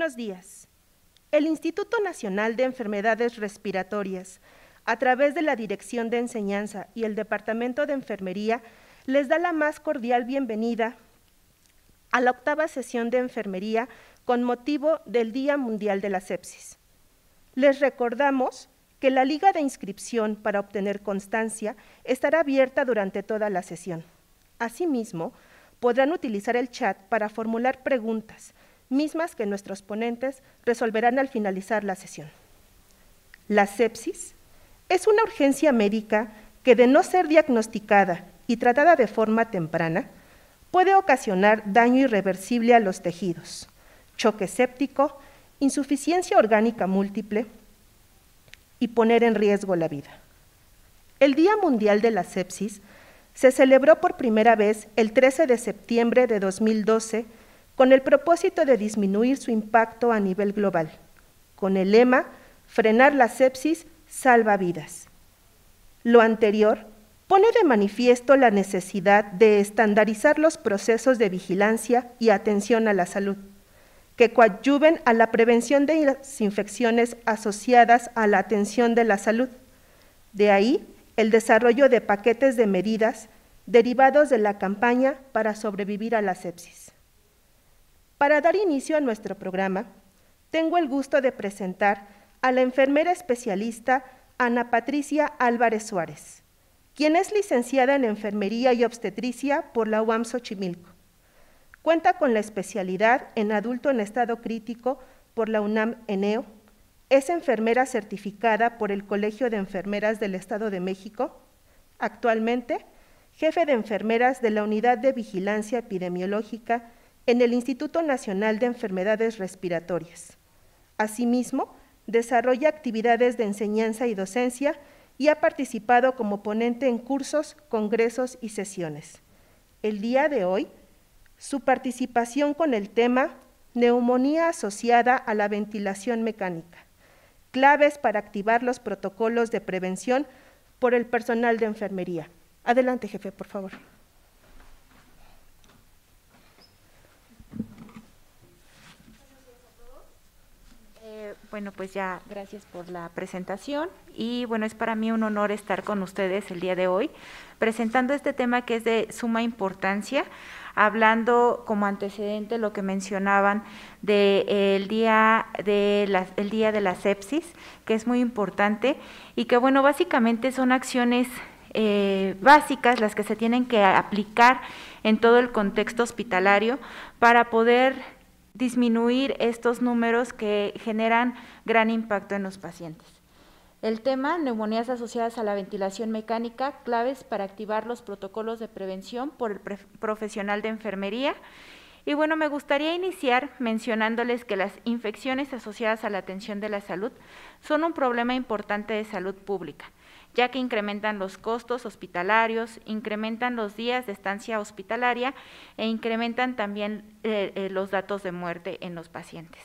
buenos días. El Instituto Nacional de Enfermedades Respiratorias, a través de la Dirección de Enseñanza y el Departamento de Enfermería, les da la más cordial bienvenida a la octava sesión de enfermería con motivo del Día Mundial de la Sepsis. Les recordamos que la liga de inscripción para obtener constancia estará abierta durante toda la sesión. Asimismo, podrán utilizar el chat para formular preguntas, mismas que nuestros ponentes resolverán al finalizar la sesión. La sepsis es una urgencia médica que de no ser diagnosticada y tratada de forma temprana, puede ocasionar daño irreversible a los tejidos, choque séptico, insuficiencia orgánica múltiple y poner en riesgo la vida. El Día Mundial de la Sepsis se celebró por primera vez el 13 de septiembre de 2012 con el propósito de disminuir su impacto a nivel global, con el lema Frenar la sepsis salva vidas. Lo anterior pone de manifiesto la necesidad de estandarizar los procesos de vigilancia y atención a la salud, que coadyuven a la prevención de las infecciones asociadas a la atención de la salud. De ahí el desarrollo de paquetes de medidas derivados de la campaña para sobrevivir a la sepsis. Para dar inicio a nuestro programa, tengo el gusto de presentar a la enfermera especialista Ana Patricia Álvarez Suárez, quien es licenciada en Enfermería y Obstetricia por la UAM Xochimilco. Cuenta con la especialidad en adulto en estado crítico por la UNAM ENEO. Es enfermera certificada por el Colegio de Enfermeras del Estado de México. Actualmente, jefe de enfermeras de la Unidad de Vigilancia Epidemiológica en el Instituto Nacional de Enfermedades Respiratorias. Asimismo, desarrolla actividades de enseñanza y docencia y ha participado como ponente en cursos, congresos y sesiones. El día de hoy, su participación con el tema Neumonía asociada a la ventilación mecánica. Claves para activar los protocolos de prevención por el personal de enfermería. Adelante, jefe, por favor. Bueno, pues ya gracias por la presentación y bueno, es para mí un honor estar con ustedes el día de hoy presentando este tema que es de suma importancia, hablando como antecedente lo que mencionaban del día, de la, el día de la sepsis, que es muy importante y que bueno, básicamente son acciones eh, básicas las que se tienen que aplicar en todo el contexto hospitalario para poder disminuir estos números que generan gran impacto en los pacientes. El tema, neumonías asociadas a la ventilación mecánica, claves para activar los protocolos de prevención por el profesional de enfermería. Y bueno, me gustaría iniciar mencionándoles que las infecciones asociadas a la atención de la salud son un problema importante de salud pública ya que incrementan los costos hospitalarios, incrementan los días de estancia hospitalaria e incrementan también eh, eh, los datos de muerte en los pacientes.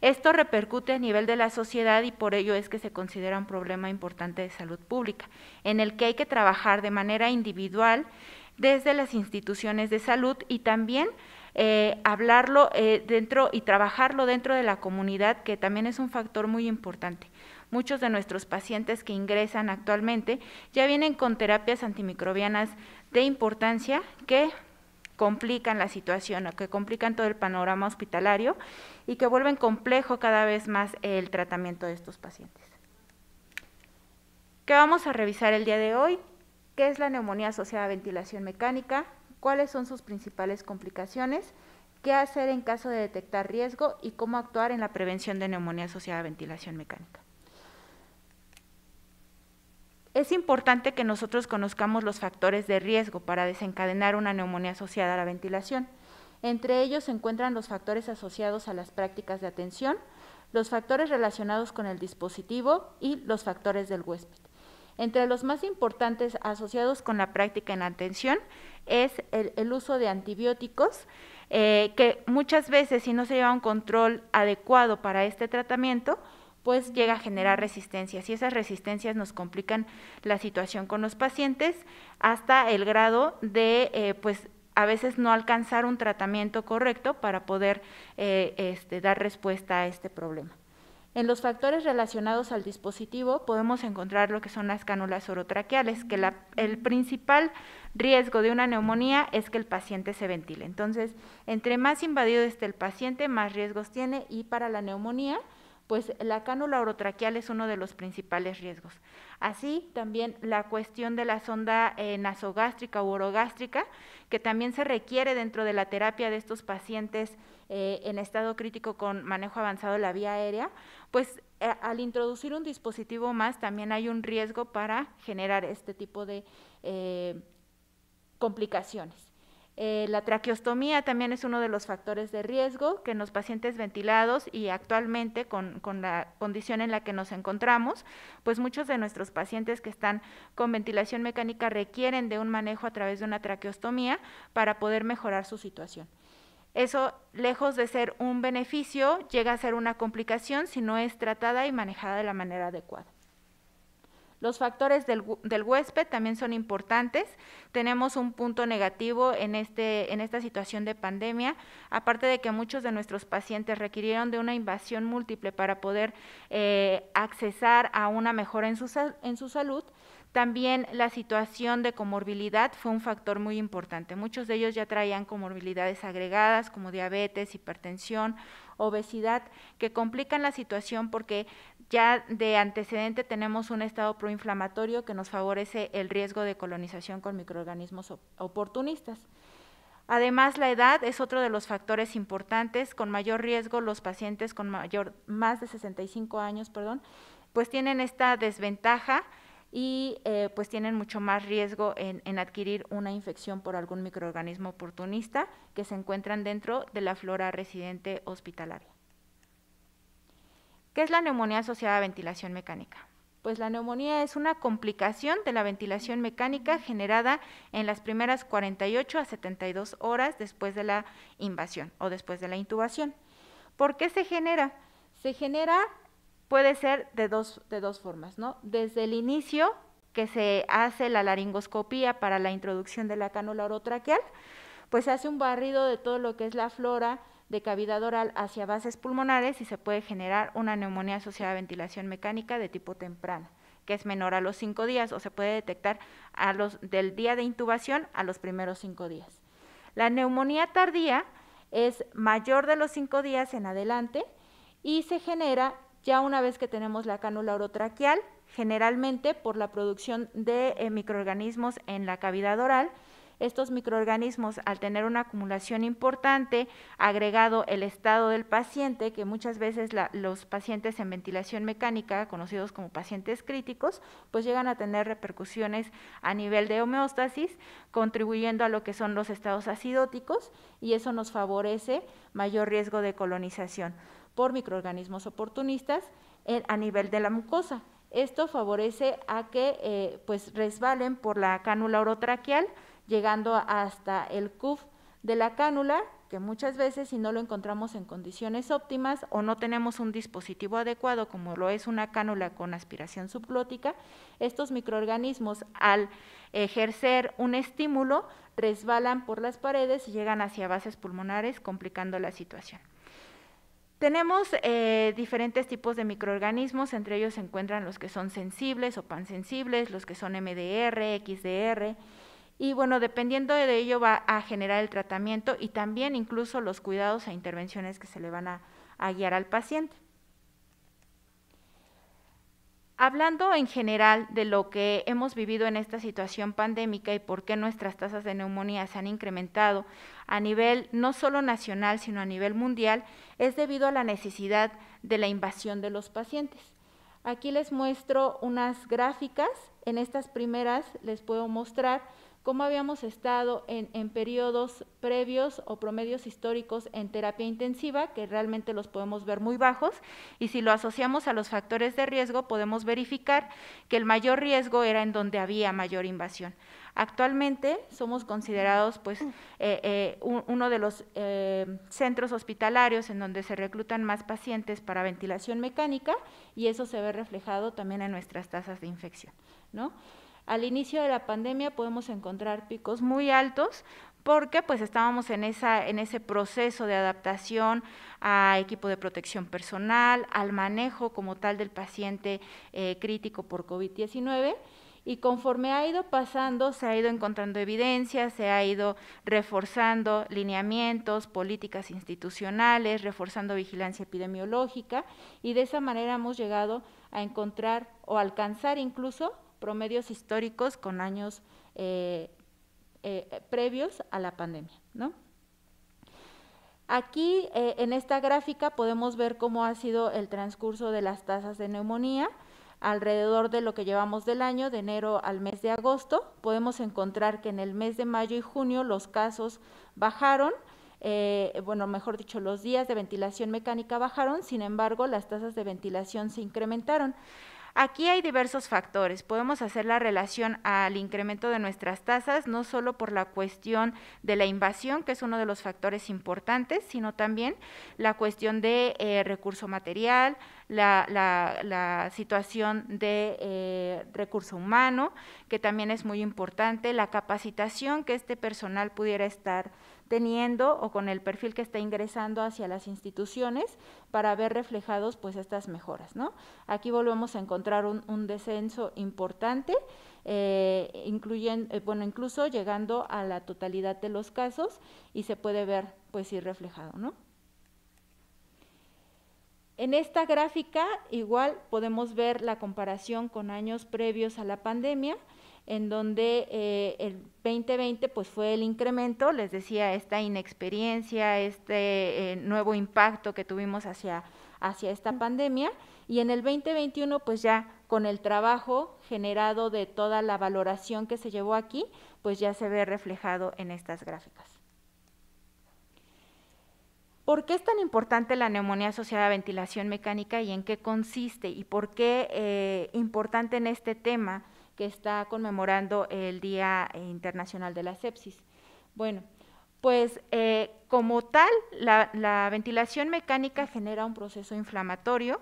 Esto repercute a nivel de la sociedad y por ello es que se considera un problema importante de salud pública, en el que hay que trabajar de manera individual desde las instituciones de salud y también eh, hablarlo dentro y trabajarlo dentro de la comunidad, que también es un factor muy importante. Muchos de nuestros pacientes que ingresan actualmente ya vienen con terapias antimicrobianas de importancia que complican la situación o que complican todo el panorama hospitalario y que vuelven complejo cada vez más el tratamiento de estos pacientes. ¿Qué vamos a revisar el día de hoy? ¿Qué es la neumonía asociada a ventilación mecánica? ¿Cuáles son sus principales complicaciones? ¿Qué hacer en caso de detectar riesgo y cómo actuar en la prevención de neumonía asociada a ventilación mecánica? Es importante que nosotros conozcamos los factores de riesgo para desencadenar una neumonía asociada a la ventilación. Entre ellos se encuentran los factores asociados a las prácticas de atención, los factores relacionados con el dispositivo y los factores del huésped. Entre los más importantes asociados con la práctica en atención es el, uso de antibióticos, eh, que muchas veces si no se lleva un control adecuado para este tratamiento, pues llega a generar resistencias y esas resistencias nos complican la situación con los pacientes hasta el grado de eh, pues a veces no alcanzar un tratamiento correcto para poder eh, este, dar respuesta a este problema. En los factores relacionados al dispositivo podemos encontrar lo que son las cánulas orotraqueales, que el principal riesgo de una neumonía es que el paciente se ventile. Entonces, entre más invadido esté el paciente, más riesgos tiene y para la neumonía pues la cánula orotraqueal es uno de los principales riesgos. Así también la cuestión de la sonda eh, nasogástrica u orogástrica, que también se requiere dentro de la terapia de estos pacientes eh, en estado crítico con manejo avanzado de la vía aérea, pues eh, al introducir un dispositivo más también hay un riesgo para generar este tipo de complicaciones. Eh, la traqueostomía también es uno de los factores de riesgo que en los pacientes ventilados y actualmente con, la condición en la que nos encontramos, pues muchos de nuestros pacientes que están con ventilación mecánica requieren de un manejo a través de una traqueostomía para poder mejorar su situación. Eso, lejos de ser un beneficio, llega a ser una complicación si no es tratada y manejada de la manera adecuada. Los factores del, huésped también son importantes. Tenemos un punto negativo en, este, en esta situación de pandemia, aparte de que muchos de nuestros pacientes requirieron de una invasión múltiple para poder eh, accesar a una mejora en su, en su salud. También la situación de comorbilidad fue un factor muy importante. Muchos de ellos ya traían comorbilidades agregadas como diabetes, hipertensión, obesidad, que complican la situación porque ya de antecedente tenemos un estado proinflamatorio que nos favorece el riesgo de colonización con microorganismos oportunistas. Además, la edad es otro de los factores importantes. Con mayor riesgo, los pacientes con mayor, más de 65 años, perdón, pues tienen esta desventaja y eh, pues tienen mucho más riesgo en, adquirir una infección por algún microorganismo oportunista que se encuentran dentro de la flora residente hospitalaria. ¿Qué es la neumonía asociada a ventilación mecánica? Pues la neumonía es una complicación de la ventilación mecánica generada en las primeras 48 a 72 horas después de la invasión o después de la intubación. ¿Por qué se genera? Se genera, puede ser de dos, de dos formas, ¿no? Desde el inicio, que se hace la laringoscopía para la introducción de la cánula orotraqueal, pues se hace un barrido de todo lo que es la flora de cavidad oral hacia bases pulmonares y se puede generar una neumonía asociada a ventilación mecánica de tipo temprano, que es menor a los cinco días o se puede detectar a los, del día de intubación a los primeros cinco días. La neumonía tardía es mayor de los cinco días en adelante y se genera ya una vez que tenemos la cánula orotraqueal, generalmente por la producción de eh, microorganismos en la cavidad oral estos microorganismos, al tener una acumulación importante, agregado el estado del paciente, que muchas veces los pacientes en ventilación mecánica, conocidos como pacientes críticos, pues llegan a tener repercusiones a nivel de homeostasis, contribuyendo a lo que son los estados acidóticos, y eso nos favorece mayor riesgo de colonización por microorganismos oportunistas a nivel de la mucosa. Esto favorece a que eh, pues resbalen por la cánula orotraqueal, llegando hasta el cuff de la cánula, que muchas veces si no lo encontramos en condiciones óptimas o no tenemos un dispositivo adecuado como lo es una cánula con aspiración subglótica, estos microorganismos al ejercer un estímulo resbalan por las paredes y llegan hacia bases pulmonares complicando la situación. Tenemos eh, diferentes tipos de microorganismos, entre ellos se encuentran los que son sensibles o pansensibles, los que son MDR, XDR, y bueno, dependiendo de ello va a generar el tratamiento y también incluso los cuidados e intervenciones que se le van a, guiar al paciente. Hablando en general de lo que hemos vivido en esta situación pandémica y por qué nuestras tasas de neumonía se han incrementado a nivel no solo nacional, sino a nivel mundial, es debido a la necesidad de la invasión de los pacientes. Aquí les muestro unas gráficas. En estas primeras les puedo mostrar cómo habíamos estado en, periodos previos o promedios históricos en terapia intensiva, que realmente los podemos ver muy bajos, y si lo asociamos a los factores de riesgo, podemos verificar que el mayor riesgo era en donde había mayor invasión. Actualmente somos considerados pues, eh, eh, uno de los eh, centros hospitalarios en donde se reclutan más pacientes para ventilación mecánica y eso se ve reflejado también en nuestras tasas de infección. ¿no? Al inicio de la pandemia podemos encontrar picos muy altos porque pues estábamos en, esa, en ese proceso de adaptación a equipo de protección personal, al manejo como tal del paciente eh, crítico por COVID-19 y conforme ha ido pasando, se ha ido encontrando evidencia, se ha ido reforzando lineamientos, políticas institucionales, reforzando vigilancia epidemiológica y de esa manera hemos llegado a encontrar o alcanzar incluso promedios históricos con años eh, eh, previos a la pandemia. ¿no? Aquí eh, en esta gráfica podemos ver cómo ha sido el transcurso de las tasas de neumonía alrededor de lo que llevamos del año, de enero al mes de agosto. Podemos encontrar que en el mes de mayo y junio los casos bajaron, bueno, mejor dicho, los días de ventilación mecánica bajaron, sin embargo, las tasas de ventilación se incrementaron. Aquí hay diversos factores. Podemos hacer la relación al incremento de nuestras tasas, no solo por la cuestión de la invasión, que es uno de los factores importantes, sino también la cuestión de eh, recurso material, la, situación de eh, recurso humano, que también es muy importante, la capacitación que este personal pudiera estar teniendo o con el perfil que está ingresando hacia las instituciones para ver reflejados pues estas mejoras. ¿no? Aquí volvemos a encontrar un, descenso importante, eh, eh, bueno, incluso llegando a la totalidad de los casos y se puede ver pues ir reflejado. ¿no? En esta gráfica igual podemos ver la comparación con años previos a la pandemia, en donde eh, el 2020 pues fue el incremento, les decía, esta inexperiencia, este eh, nuevo impacto que tuvimos hacia, hacia esta pandemia y en el 2021 pues ya con el trabajo generado de toda la valoración que se llevó aquí, pues ya se ve reflejado en estas gráficas. ¿Por qué es tan importante la neumonía asociada a ventilación mecánica y en qué consiste? ¿Y por qué eh, importante en este tema? que está conmemorando el Día eh, Internacional de la Sepsis. Bueno, pues eh, como tal, la, ventilación mecánica genera un proceso inflamatorio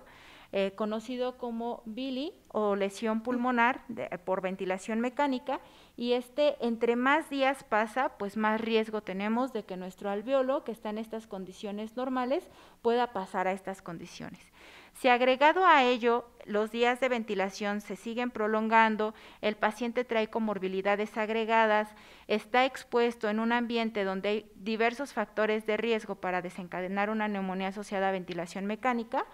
eh, conocido como bili o lesión pulmonar por ventilación mecánica y este entre más días pasa, pues más riesgo tenemos de que nuestro alveolo, que está en estas condiciones normales, pueda pasar a estas condiciones. Si agregado a ello los días de ventilación se siguen prolongando, el paciente trae comorbilidades agregadas, está expuesto en un ambiente donde hay diversos factores de riesgo para desencadenar una neumonía asociada a ventilación mecánica,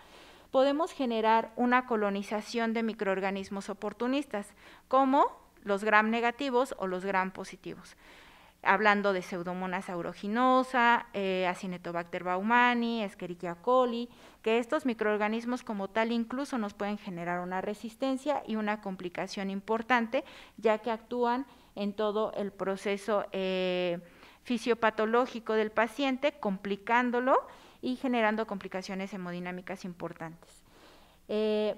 podemos generar una colonización de microorganismos oportunistas, como los gram negativos o los gram positivos hablando de Pseudomonas aeruginosa, eh, Acinetobacter baumani, Escherichia coli, que estos microorganismos como tal incluso nos pueden generar una resistencia y una complicación importante, ya que actúan en todo el proceso eh, fisiopatológico del paciente, complicándolo y generando complicaciones hemodinámicas importantes. Eh,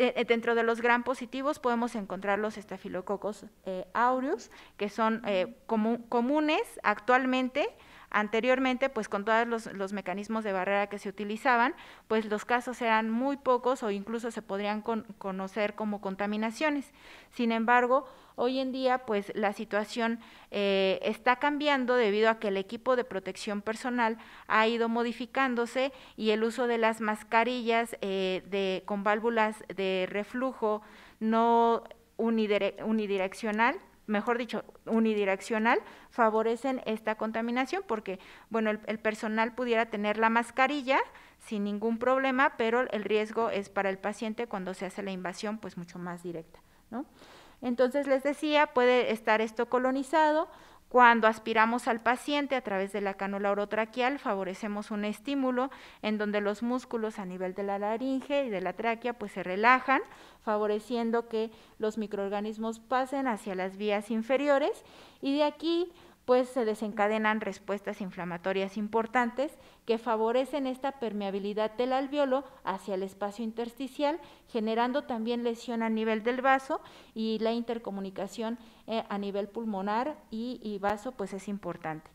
eh, eh, dentro de los gran positivos podemos encontrar los estafilococos eh, aureus, que son comunes actualmente Anteriormente, pues con todos los, mecanismos de barrera que se utilizaban, pues los casos eran muy pocos o incluso se podrían conocer como contaminaciones. Sin embargo, hoy en día, pues la situación eh, está cambiando debido a que el equipo de protección personal ha ido modificándose y el uso de las mascarillas eh, con válvulas de reflujo no unidireccional mejor dicho, unidireccional, favorecen esta contaminación porque, bueno, el, personal pudiera tener la mascarilla sin ningún problema, pero el riesgo es para el paciente cuando se hace la invasión, pues mucho más directa, ¿no? Entonces les decía, puede estar esto colonizado, cuando aspiramos al paciente a través de la cánula orotraquial, favorecemos un estímulo en donde los músculos a nivel de la laringe y de la tráquea pues se relajan, favoreciendo que los microorganismos pasen hacia las vías inferiores y de aquí pues se desencadenan respuestas inflamatorias importantes que favorecen esta permeabilidad del alveolo hacia el espacio intersticial, generando también lesión a nivel del vaso y la intercomunicación eh, a nivel pulmonar y, y vaso pues es importante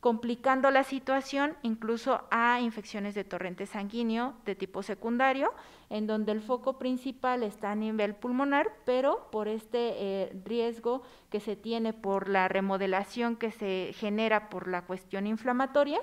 complicando la situación incluso a infecciones de torrente sanguíneo de tipo secundario, en donde el foco principal está a nivel pulmonar, pero por este eh, riesgo que se tiene por la remodelación que se genera por la cuestión inflamatoria,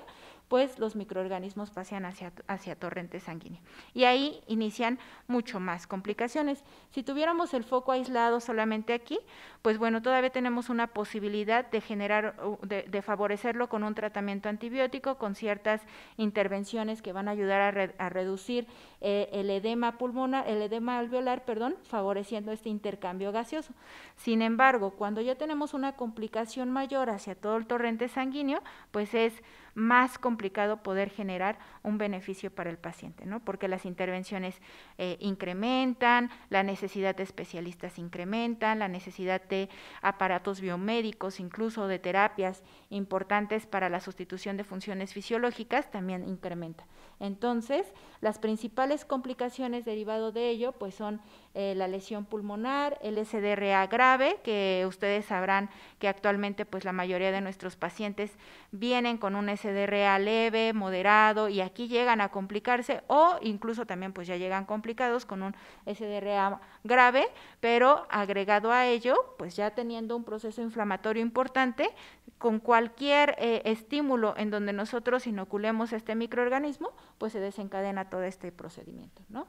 pues los microorganismos pasean hacia, hacia torrente sanguíneo. Y ahí inician mucho más complicaciones. Si tuviéramos el foco aislado solamente aquí, pues bueno, todavía tenemos una posibilidad de generar, de, favorecerlo con un tratamiento antibiótico, con ciertas intervenciones que van a ayudar a, reducir eh, el edema pulmonar, el edema alveolar, perdón, favoreciendo este intercambio gaseoso. Sin embargo, cuando ya tenemos una complicación mayor hacia todo el torrente sanguíneo, pues es más complicado poder generar un beneficio para el paciente, ¿no? Porque las intervenciones eh, incrementan, la necesidad de especialistas incrementan, la necesidad de aparatos biomédicos, incluso de terapias importantes para la sustitución de funciones fisiológicas también incrementa. Entonces, las principales complicaciones derivado de ello pues son eh, la lesión pulmonar, el SDRA grave, que ustedes sabrán que actualmente pues la mayoría de nuestros pacientes vienen con un SDRA leve, moderado y aquí llegan a complicarse o incluso también pues ya llegan complicados con un SDRA grave, pero agregado a ello, pues ya teniendo un proceso inflamatorio importante con cualquier eh, estímulo en donde nosotros inoculemos este microorganismo, pues se desencadena todo este procedimiento, ¿no?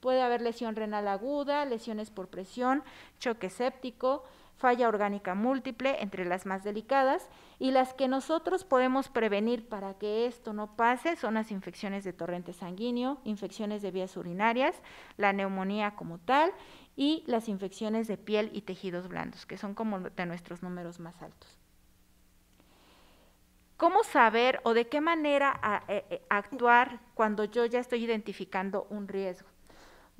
Puede haber lesión renal aguda, lesiones por presión, choque séptico, falla orgánica múltiple, entre las más delicadas, y las que nosotros podemos prevenir para que esto no pase son las infecciones de torrente sanguíneo, infecciones de vías urinarias, la neumonía como tal y las infecciones de piel y tejidos blandos, que son como de nuestros números más altos. ¿Cómo saber o de qué manera eh, eh, actuar cuando yo ya estoy identificando un riesgo?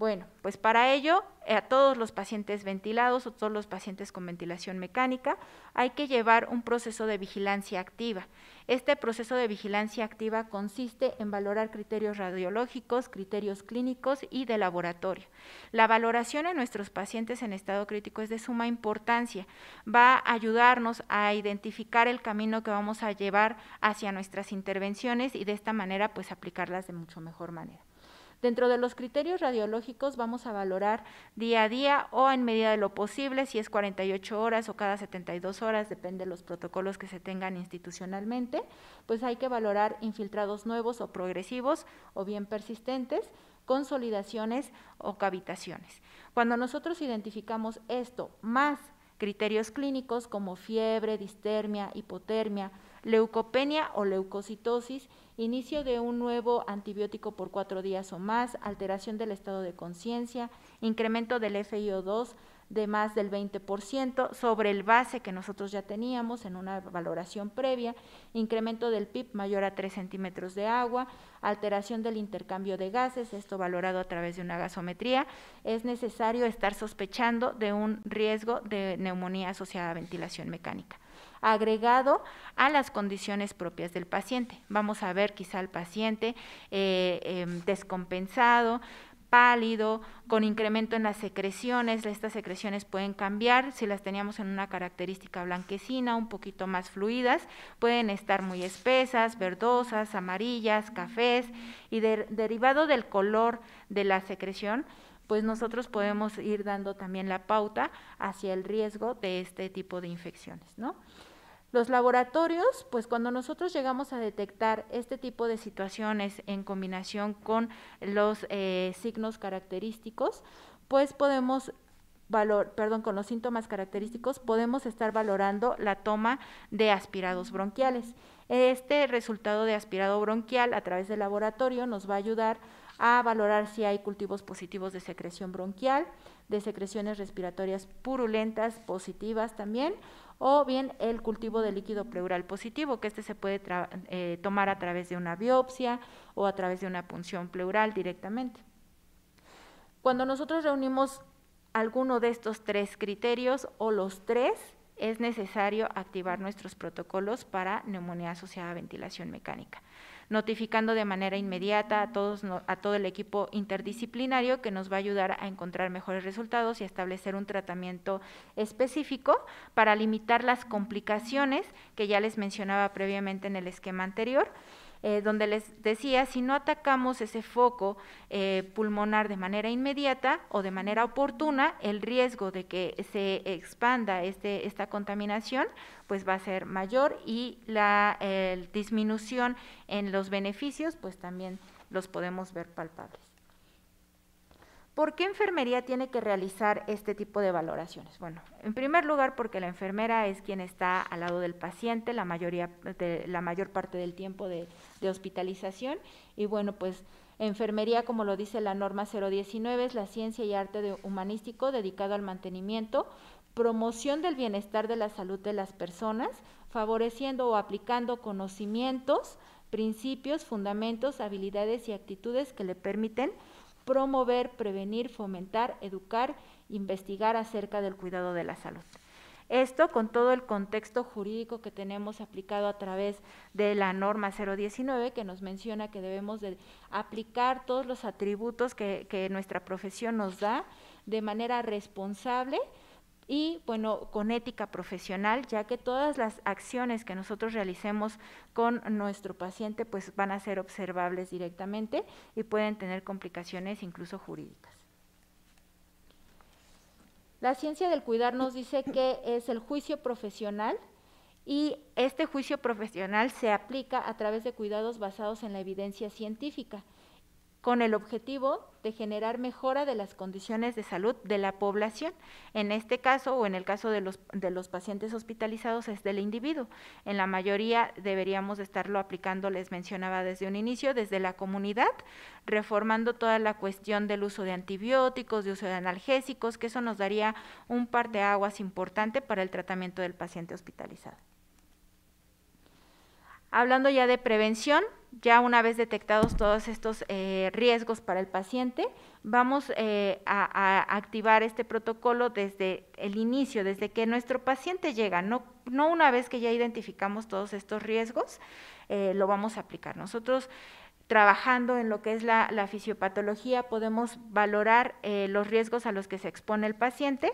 Bueno, pues para ello, eh, a todos los pacientes ventilados o todos los pacientes con ventilación mecánica, hay que llevar un proceso de vigilancia activa. Este proceso de vigilancia activa consiste en valorar criterios radiológicos, criterios clínicos y de laboratorio. La valoración en nuestros pacientes en estado crítico es de suma importancia. Va a ayudarnos a identificar el camino que vamos a llevar hacia nuestras intervenciones y de esta manera pues aplicarlas de mucho mejor manera. Dentro de los criterios radiológicos vamos a valorar día a día o en medida de lo posible, si es 48 horas o cada 72 horas, depende de los protocolos que se tengan institucionalmente, pues hay que valorar infiltrados nuevos o progresivos o bien persistentes consolidaciones o cavitaciones. Cuando nosotros identificamos esto más criterios clínicos como fiebre, distermia, hipotermia, leucopenia o leucocitosis, inicio de un nuevo antibiótico por cuatro días o más, alteración del estado de conciencia, incremento del FIO2, de más del 20% sobre el base que nosotros ya teníamos en una valoración previa, incremento del PIB mayor a 3 centímetros de agua, alteración del intercambio de gases, esto valorado a través de una gasometría, es necesario estar sospechando de un riesgo de neumonía asociada a ventilación mecánica agregado a las condiciones propias del paciente. Vamos a ver quizá el paciente eh, em, descompensado, pálido, con incremento en las secreciones. Estas secreciones pueden cambiar. Si las teníamos en una característica blanquecina, un poquito más fluidas, pueden estar muy espesas, verdosas, amarillas, cafés. Y derivado del color de la secreción, pues nosotros podemos ir dando también la pauta hacia el riesgo de este tipo de infecciones, ¿no? Los laboratorios, pues cuando nosotros llegamos a detectar este tipo de situaciones en combinación con los eh, signos característicos, pues podemos valor, perdón, con los síntomas característicos, podemos estar valorando la toma de aspirados bronquiales. Este resultado de aspirado bronquial a través del laboratorio nos va a ayudar a valorar si hay cultivos positivos de secreción bronquial, de secreciones respiratorias purulentas positivas también, o bien el cultivo de líquido pleural positivo, que este se puede eh, tomar a través de una biopsia o a través de una punción pleural directamente. Cuando nosotros reunimos alguno de estos tres criterios o los tres, es necesario activar nuestros protocolos para neumonía asociada a ventilación mecánica notificando de manera inmediata a, todos, a todo el equipo interdisciplinario que nos va a ayudar a encontrar mejores resultados y a establecer un tratamiento específico para limitar las complicaciones que ya les mencionaba previamente en el esquema anterior. Eh, donde les decía, si no atacamos ese foco eh, pulmonar de manera inmediata o de manera oportuna, el riesgo de que se expanda este, esta contaminación pues va a ser mayor y la eh, disminución en los beneficios pues también los podemos ver palpables. ¿Por qué enfermería tiene que realizar este tipo de valoraciones? Bueno, en primer lugar porque la enfermera es quien está al lado del paciente la, mayoría de, la mayor parte del tiempo de, hospitalización y bueno, pues enfermería, como lo dice la norma 019, es la ciencia y arte humanístico dedicado al mantenimiento, promoción del bienestar de la salud de las personas, favoreciendo o aplicando conocimientos, principios, fundamentos, habilidades y actitudes que le permiten promover, prevenir, fomentar, educar, investigar acerca del cuidado de la salud. Esto con todo el contexto jurídico que tenemos aplicado a través de la norma 019 que nos menciona que debemos de aplicar todos los atributos que, que nuestra profesión nos da de manera responsable y bueno, con ética profesional, ya que todas las acciones que nosotros realicemos con nuestro paciente pues van a ser observables directamente y pueden tener complicaciones incluso jurídicas. La ciencia del cuidar nos dice que es el juicio profesional y este juicio profesional se aplica a través de cuidados basados en la evidencia científica con el objetivo de generar mejora de las condiciones de salud de la población. En este caso, o en el caso de los, de los pacientes hospitalizados, es del individuo. En la mayoría deberíamos estarlo aplicando, les mencionaba desde un inicio, desde la comunidad, reformando toda la cuestión del uso de antibióticos, de uso de analgésicos, que eso nos daría un par de aguas importante para el tratamiento del paciente hospitalizado. Hablando ya de prevención, ya una vez detectados todos estos eh, riesgos para el paciente, vamos eh, a, activar este protocolo desde el inicio, desde que nuestro paciente llega, no, una vez que ya identificamos todos estos riesgos, eh, lo vamos a aplicar. Nosotros trabajando en lo que es la fisiopatología podemos valorar los riesgos a los que se expone el paciente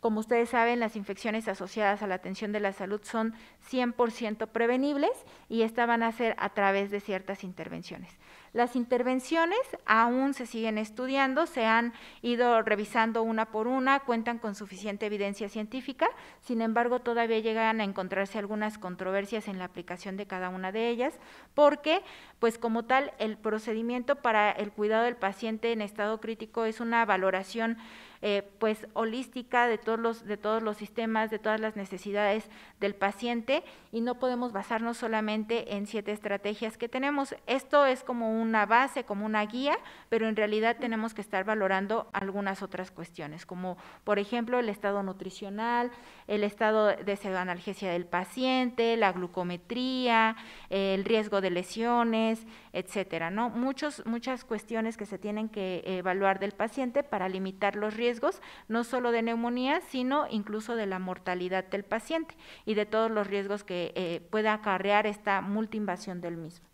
como ustedes saben, las infecciones asociadas a la atención de la salud son 100% prevenibles y estas van a ser a través de ciertas intervenciones. Las intervenciones aún se siguen estudiando, se han ido revisando una por una, cuentan con suficiente evidencia científica, sin embargo todavía llegan a encontrarse algunas controversias en la aplicación de cada una de ellas, porque pues como tal el procedimiento para el cuidado del paciente en estado crítico es una valoración eh, pues holística de todos, los, de todos los sistemas, de todas las necesidades del paciente y no podemos basarnos solamente en siete estrategias que tenemos. Esto es como una base, como una guía, pero en realidad tenemos que estar valorando algunas otras cuestiones, como por ejemplo el estado nutricional, el estado de pseudoanalgesia del paciente, la glucometría, el riesgo de lesiones, etcétera, ¿no? muchas cuestiones que se tienen que evaluar del paciente para limitar los riesgos riesgos, no solo de neumonía, sino incluso de la mortalidad del paciente y de todos los riesgos que eh, pueda acarrear esta multiinvasión del mismo.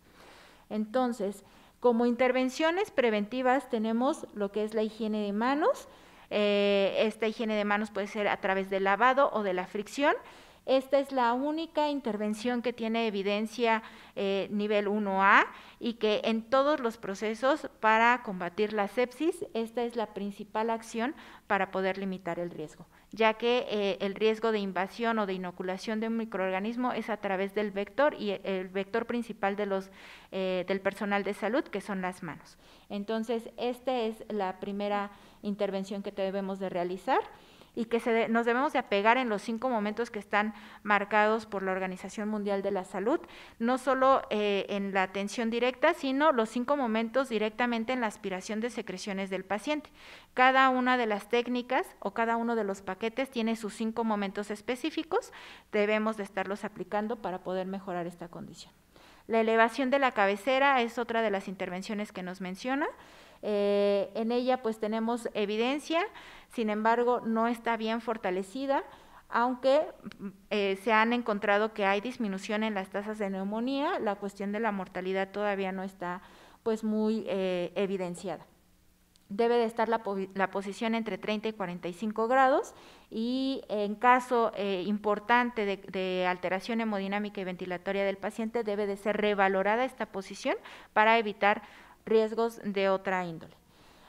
Entonces, como intervenciones preventivas tenemos lo que es la higiene de manos. Eh, esta higiene de manos puede ser a través del lavado o de la fricción esta es la única intervención que tiene evidencia eh, nivel 1A y que en todos los procesos para combatir la sepsis, esta es la principal acción para poder limitar el riesgo, ya que eh, el riesgo de invasión o de inoculación de un microorganismo es a través del vector y el vector principal de los, eh, del personal de salud, que son las manos. Entonces, esta es la primera intervención que debemos de realizar y que nos debemos de apegar en los cinco momentos que están marcados por la Organización Mundial de la Salud, no solo eh, en la atención directa, sino los cinco momentos directamente en la aspiración de secreciones del paciente. Cada una de las técnicas o cada uno de los paquetes tiene sus cinco momentos específicos, debemos de estarlos aplicando para poder mejorar esta condición. La elevación de la cabecera es otra de las intervenciones que nos menciona. Eh, en ella pues tenemos evidencia, sin embargo no está bien fortalecida, aunque mm, eh, se han encontrado que hay disminución en las tasas de neumonía, la cuestión de la mortalidad todavía no está pues muy eh, evidenciada. Debe de estar la, posición entre 30 y 45 grados y en caso importante de, de, alteración hemodinámica y ventilatoria del paciente debe de ser revalorada esta posición para evitar riesgos de otra índole.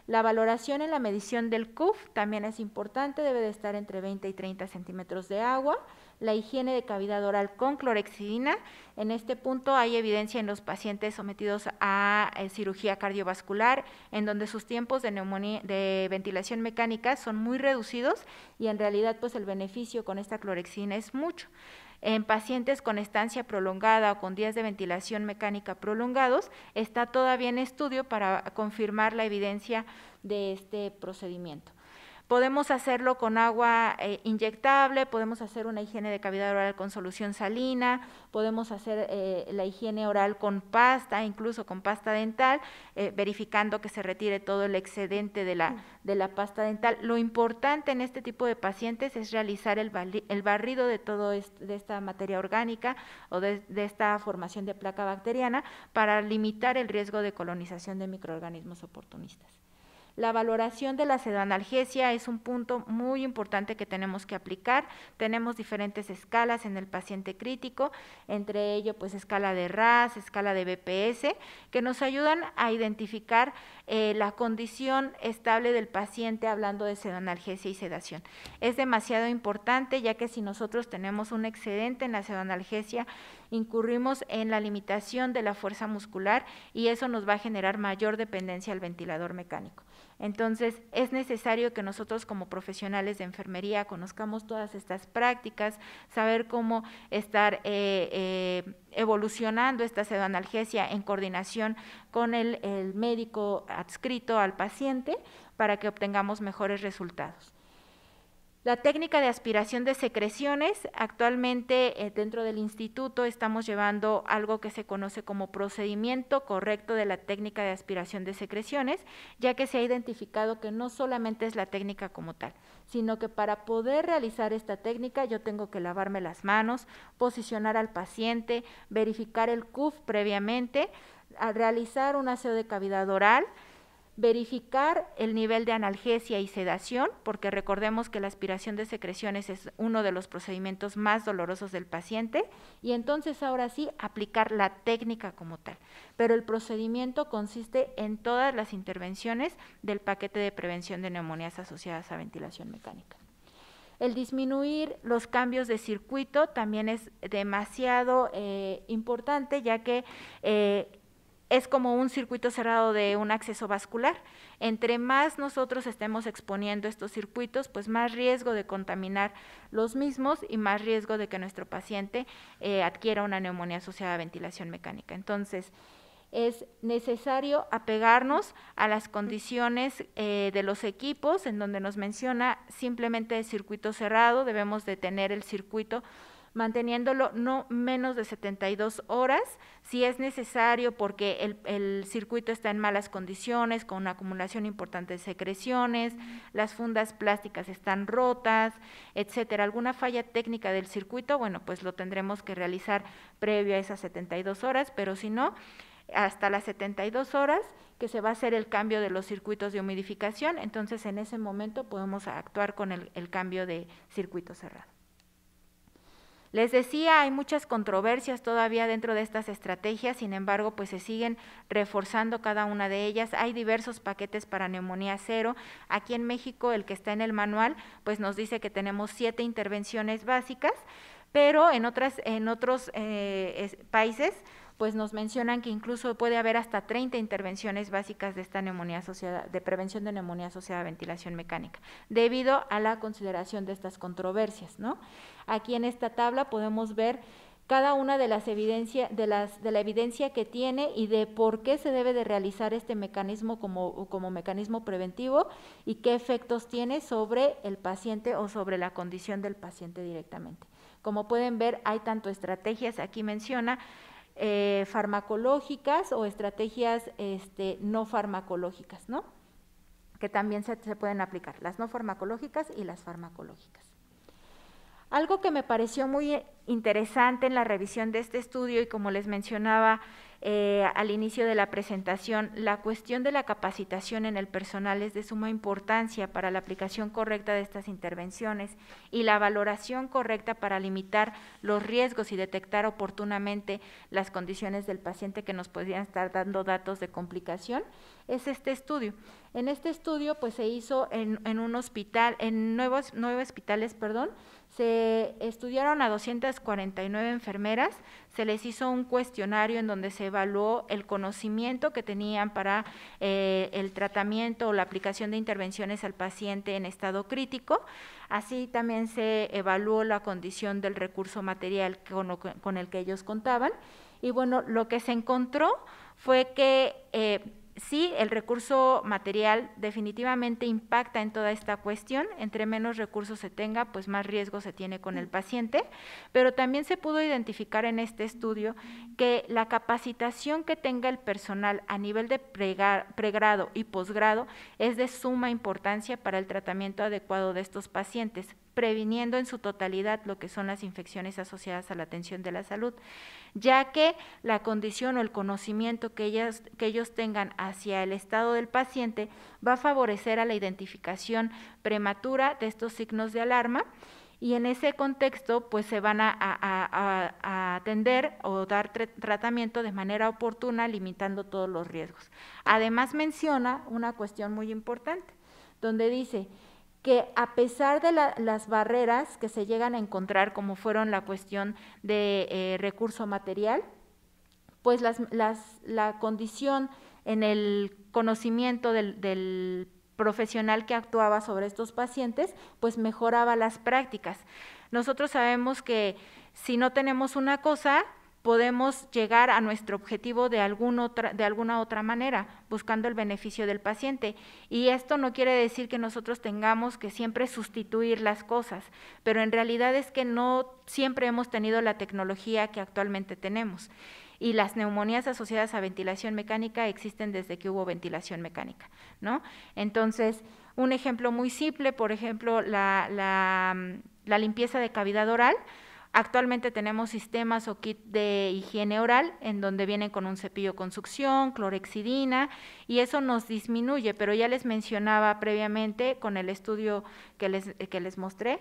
La valoración en la medición del CUF también es importante, debe de estar entre 20 y 30 centímetros de agua la higiene de cavidad oral con clorexidina. En este punto hay evidencia en los pacientes sometidos a eh, cirugía cardiovascular, en donde sus tiempos de, de ventilación mecánica son muy reducidos y en realidad pues el beneficio con esta clorexidina es mucho. En pacientes con estancia prolongada o con días de ventilación mecánica prolongados, está todavía en estudio para confirmar la evidencia de este procedimiento. Podemos hacerlo con agua eh, inyectable, podemos hacer una higiene de cavidad oral con solución salina, podemos hacer eh, la higiene oral con pasta, incluso con pasta dental, eh, verificando que se retire todo el excedente de la, mm. de la pasta dental. Lo importante en este tipo de pacientes es realizar el, el barrido de todo de esta materia orgánica o de esta formación de placa bacteriana para limitar el riesgo de colonización de microorganismos oportunistas. La valoración de la sedoanalgesia es un punto muy importante que tenemos que aplicar. Tenemos diferentes escalas en el paciente crítico, entre ello pues escala de RAS, escala de BPS, que nos ayudan a identificar eh, la condición estable del paciente hablando de sedoanalgesia y sedación. Es demasiado importante ya que si nosotros tenemos un excedente en la sedoanalgesia, incurrimos en la limitación de la fuerza muscular y eso nos va a generar mayor dependencia al ventilador mecánico. Entonces, es necesario que nosotros como profesionales de enfermería conozcamos todas estas prácticas, saber cómo estar eh, eh, evolucionando esta pseudoanalgesia en coordinación con el médico adscrito al paciente para que obtengamos mejores resultados. La técnica de aspiración de secreciones, actualmente eh, dentro del instituto estamos llevando algo que se conoce como procedimiento correcto de la técnica de aspiración de secreciones, ya que se ha identificado que no solamente es la técnica como tal, sino que para poder realizar esta técnica yo tengo que lavarme las manos, posicionar al paciente, verificar el CUF previamente, realizar un aseo de cavidad oral, verificar el nivel de analgesia y sedación, porque recordemos que la aspiración de secreciones es uno de los procedimientos más dolorosos del paciente, y entonces ahora sí aplicar la técnica como tal. Pero el procedimiento consiste en todas las intervenciones del paquete de prevención de neumonías asociadas a ventilación mecánica. El disminuir los cambios de circuito también es demasiado eh, importante, ya que eh, es como un circuito cerrado de un acceso vascular. Entre más nosotros estemos exponiendo estos circuitos, pues más riesgo de contaminar los mismos y más riesgo de que nuestro paciente eh, adquiera una neumonía asociada a ventilación mecánica. Entonces, es necesario apegarnos a las condiciones eh, de los equipos, en donde nos menciona simplemente el circuito cerrado, debemos de tener el circuito manteniéndolo no menos de 72 horas, si es necesario porque el, circuito está en malas condiciones, con una acumulación importante de secreciones, las fundas plásticas están rotas, etcétera. Alguna falla técnica del circuito, bueno, pues lo tendremos que realizar previo a esas 72 horas, pero si no, hasta las 72 horas que se va a hacer el cambio de los circuitos de humidificación, entonces en ese momento podemos actuar con el cambio de circuito cerrado. Les decía, hay muchas controversias todavía dentro de estas estrategias, sin embargo, pues se siguen reforzando cada una de ellas. Hay diversos paquetes para neumonía cero. Aquí en México, el que está en el manual, pues nos dice que tenemos siete intervenciones básicas, pero en, otras, en otros eh, países pues nos mencionan que incluso puede haber hasta 30 intervenciones básicas de esta neumonía asociada, de prevención de neumonía asociada a ventilación mecánica, debido a la consideración de estas controversias, ¿no? Aquí en esta tabla podemos ver cada una de las evidencias, de las de la evidencia que tiene y de por qué se debe de realizar este mecanismo como, mecanismo preventivo y qué efectos tiene sobre el paciente o sobre la condición del paciente directamente. Como pueden ver, hay tanto estrategias, aquí menciona, eh, farmacológicas o estrategias este, no farmacológicas, ¿no? Que también se pueden aplicar, las no farmacológicas y las farmacológicas. Algo que me pareció muy eh, interesante en la revisión de este estudio y como les mencionaba eh, al inicio de la presentación, la cuestión de la capacitación en el personal es de suma importancia para la aplicación correcta de estas intervenciones y la valoración correcta para limitar los riesgos y detectar oportunamente las condiciones del paciente que nos podrían estar dando datos de complicación es este estudio. En este estudio pues se hizo en, un hospital, en nuevos, hospitales, perdón, se estudiaron a 249 enfermeras, se les hizo un cuestionario en donde se evaluó el conocimiento que tenían para eh, el tratamiento o la aplicación de intervenciones al paciente en estado crítico. Así también se evaluó la condición del recurso material con, el que ellos contaban. Y bueno, lo que se encontró fue que... Eh, sí, el recurso material definitivamente impacta en toda esta cuestión. Entre menos recursos se tenga, pues más riesgo se tiene con el mm. paciente. Pero también se pudo identificar en este estudio que la capacitación que tenga el personal a nivel de pregrado y posgrado es de suma importancia para el tratamiento adecuado de estos pacientes, previniendo en su totalidad lo que son las infecciones asociadas a la atención de la salud, ya que la condición o el conocimiento que, ellos tengan hacia el estado del paciente va a favorecer a la identificación prematura de estos signos de alarma y en ese contexto pues se van a, a atender o dar tratamiento de manera oportuna limitando todos los riesgos. Además menciona una cuestión muy importante donde dice que a pesar de las barreras que se llegan a encontrar, como fueron la cuestión de eh, recurso material, pues la condición en el conocimiento del, del profesional que actuaba sobre estos pacientes, pues mejoraba las prácticas. Nosotros sabemos que si no tenemos una cosa, podemos llegar a nuestro objetivo de, otra, de alguna otra manera, buscando el beneficio del paciente. Y esto no quiere decir que nosotros tengamos que siempre sustituir las cosas, pero en realidad es que no siempre hemos tenido la tecnología que actualmente tenemos. Y las neumonías asociadas a ventilación mecánica existen desde que hubo ventilación mecánica, Entonces, un ejemplo muy simple, por ejemplo, la mm, limpieza de cavidad oral, Actualmente tenemos sistemas o kit de higiene oral en donde vienen con un cepillo con succión, clorexidina y eso nos disminuye, pero ya les mencionaba previamente con el estudio que les, que les mostré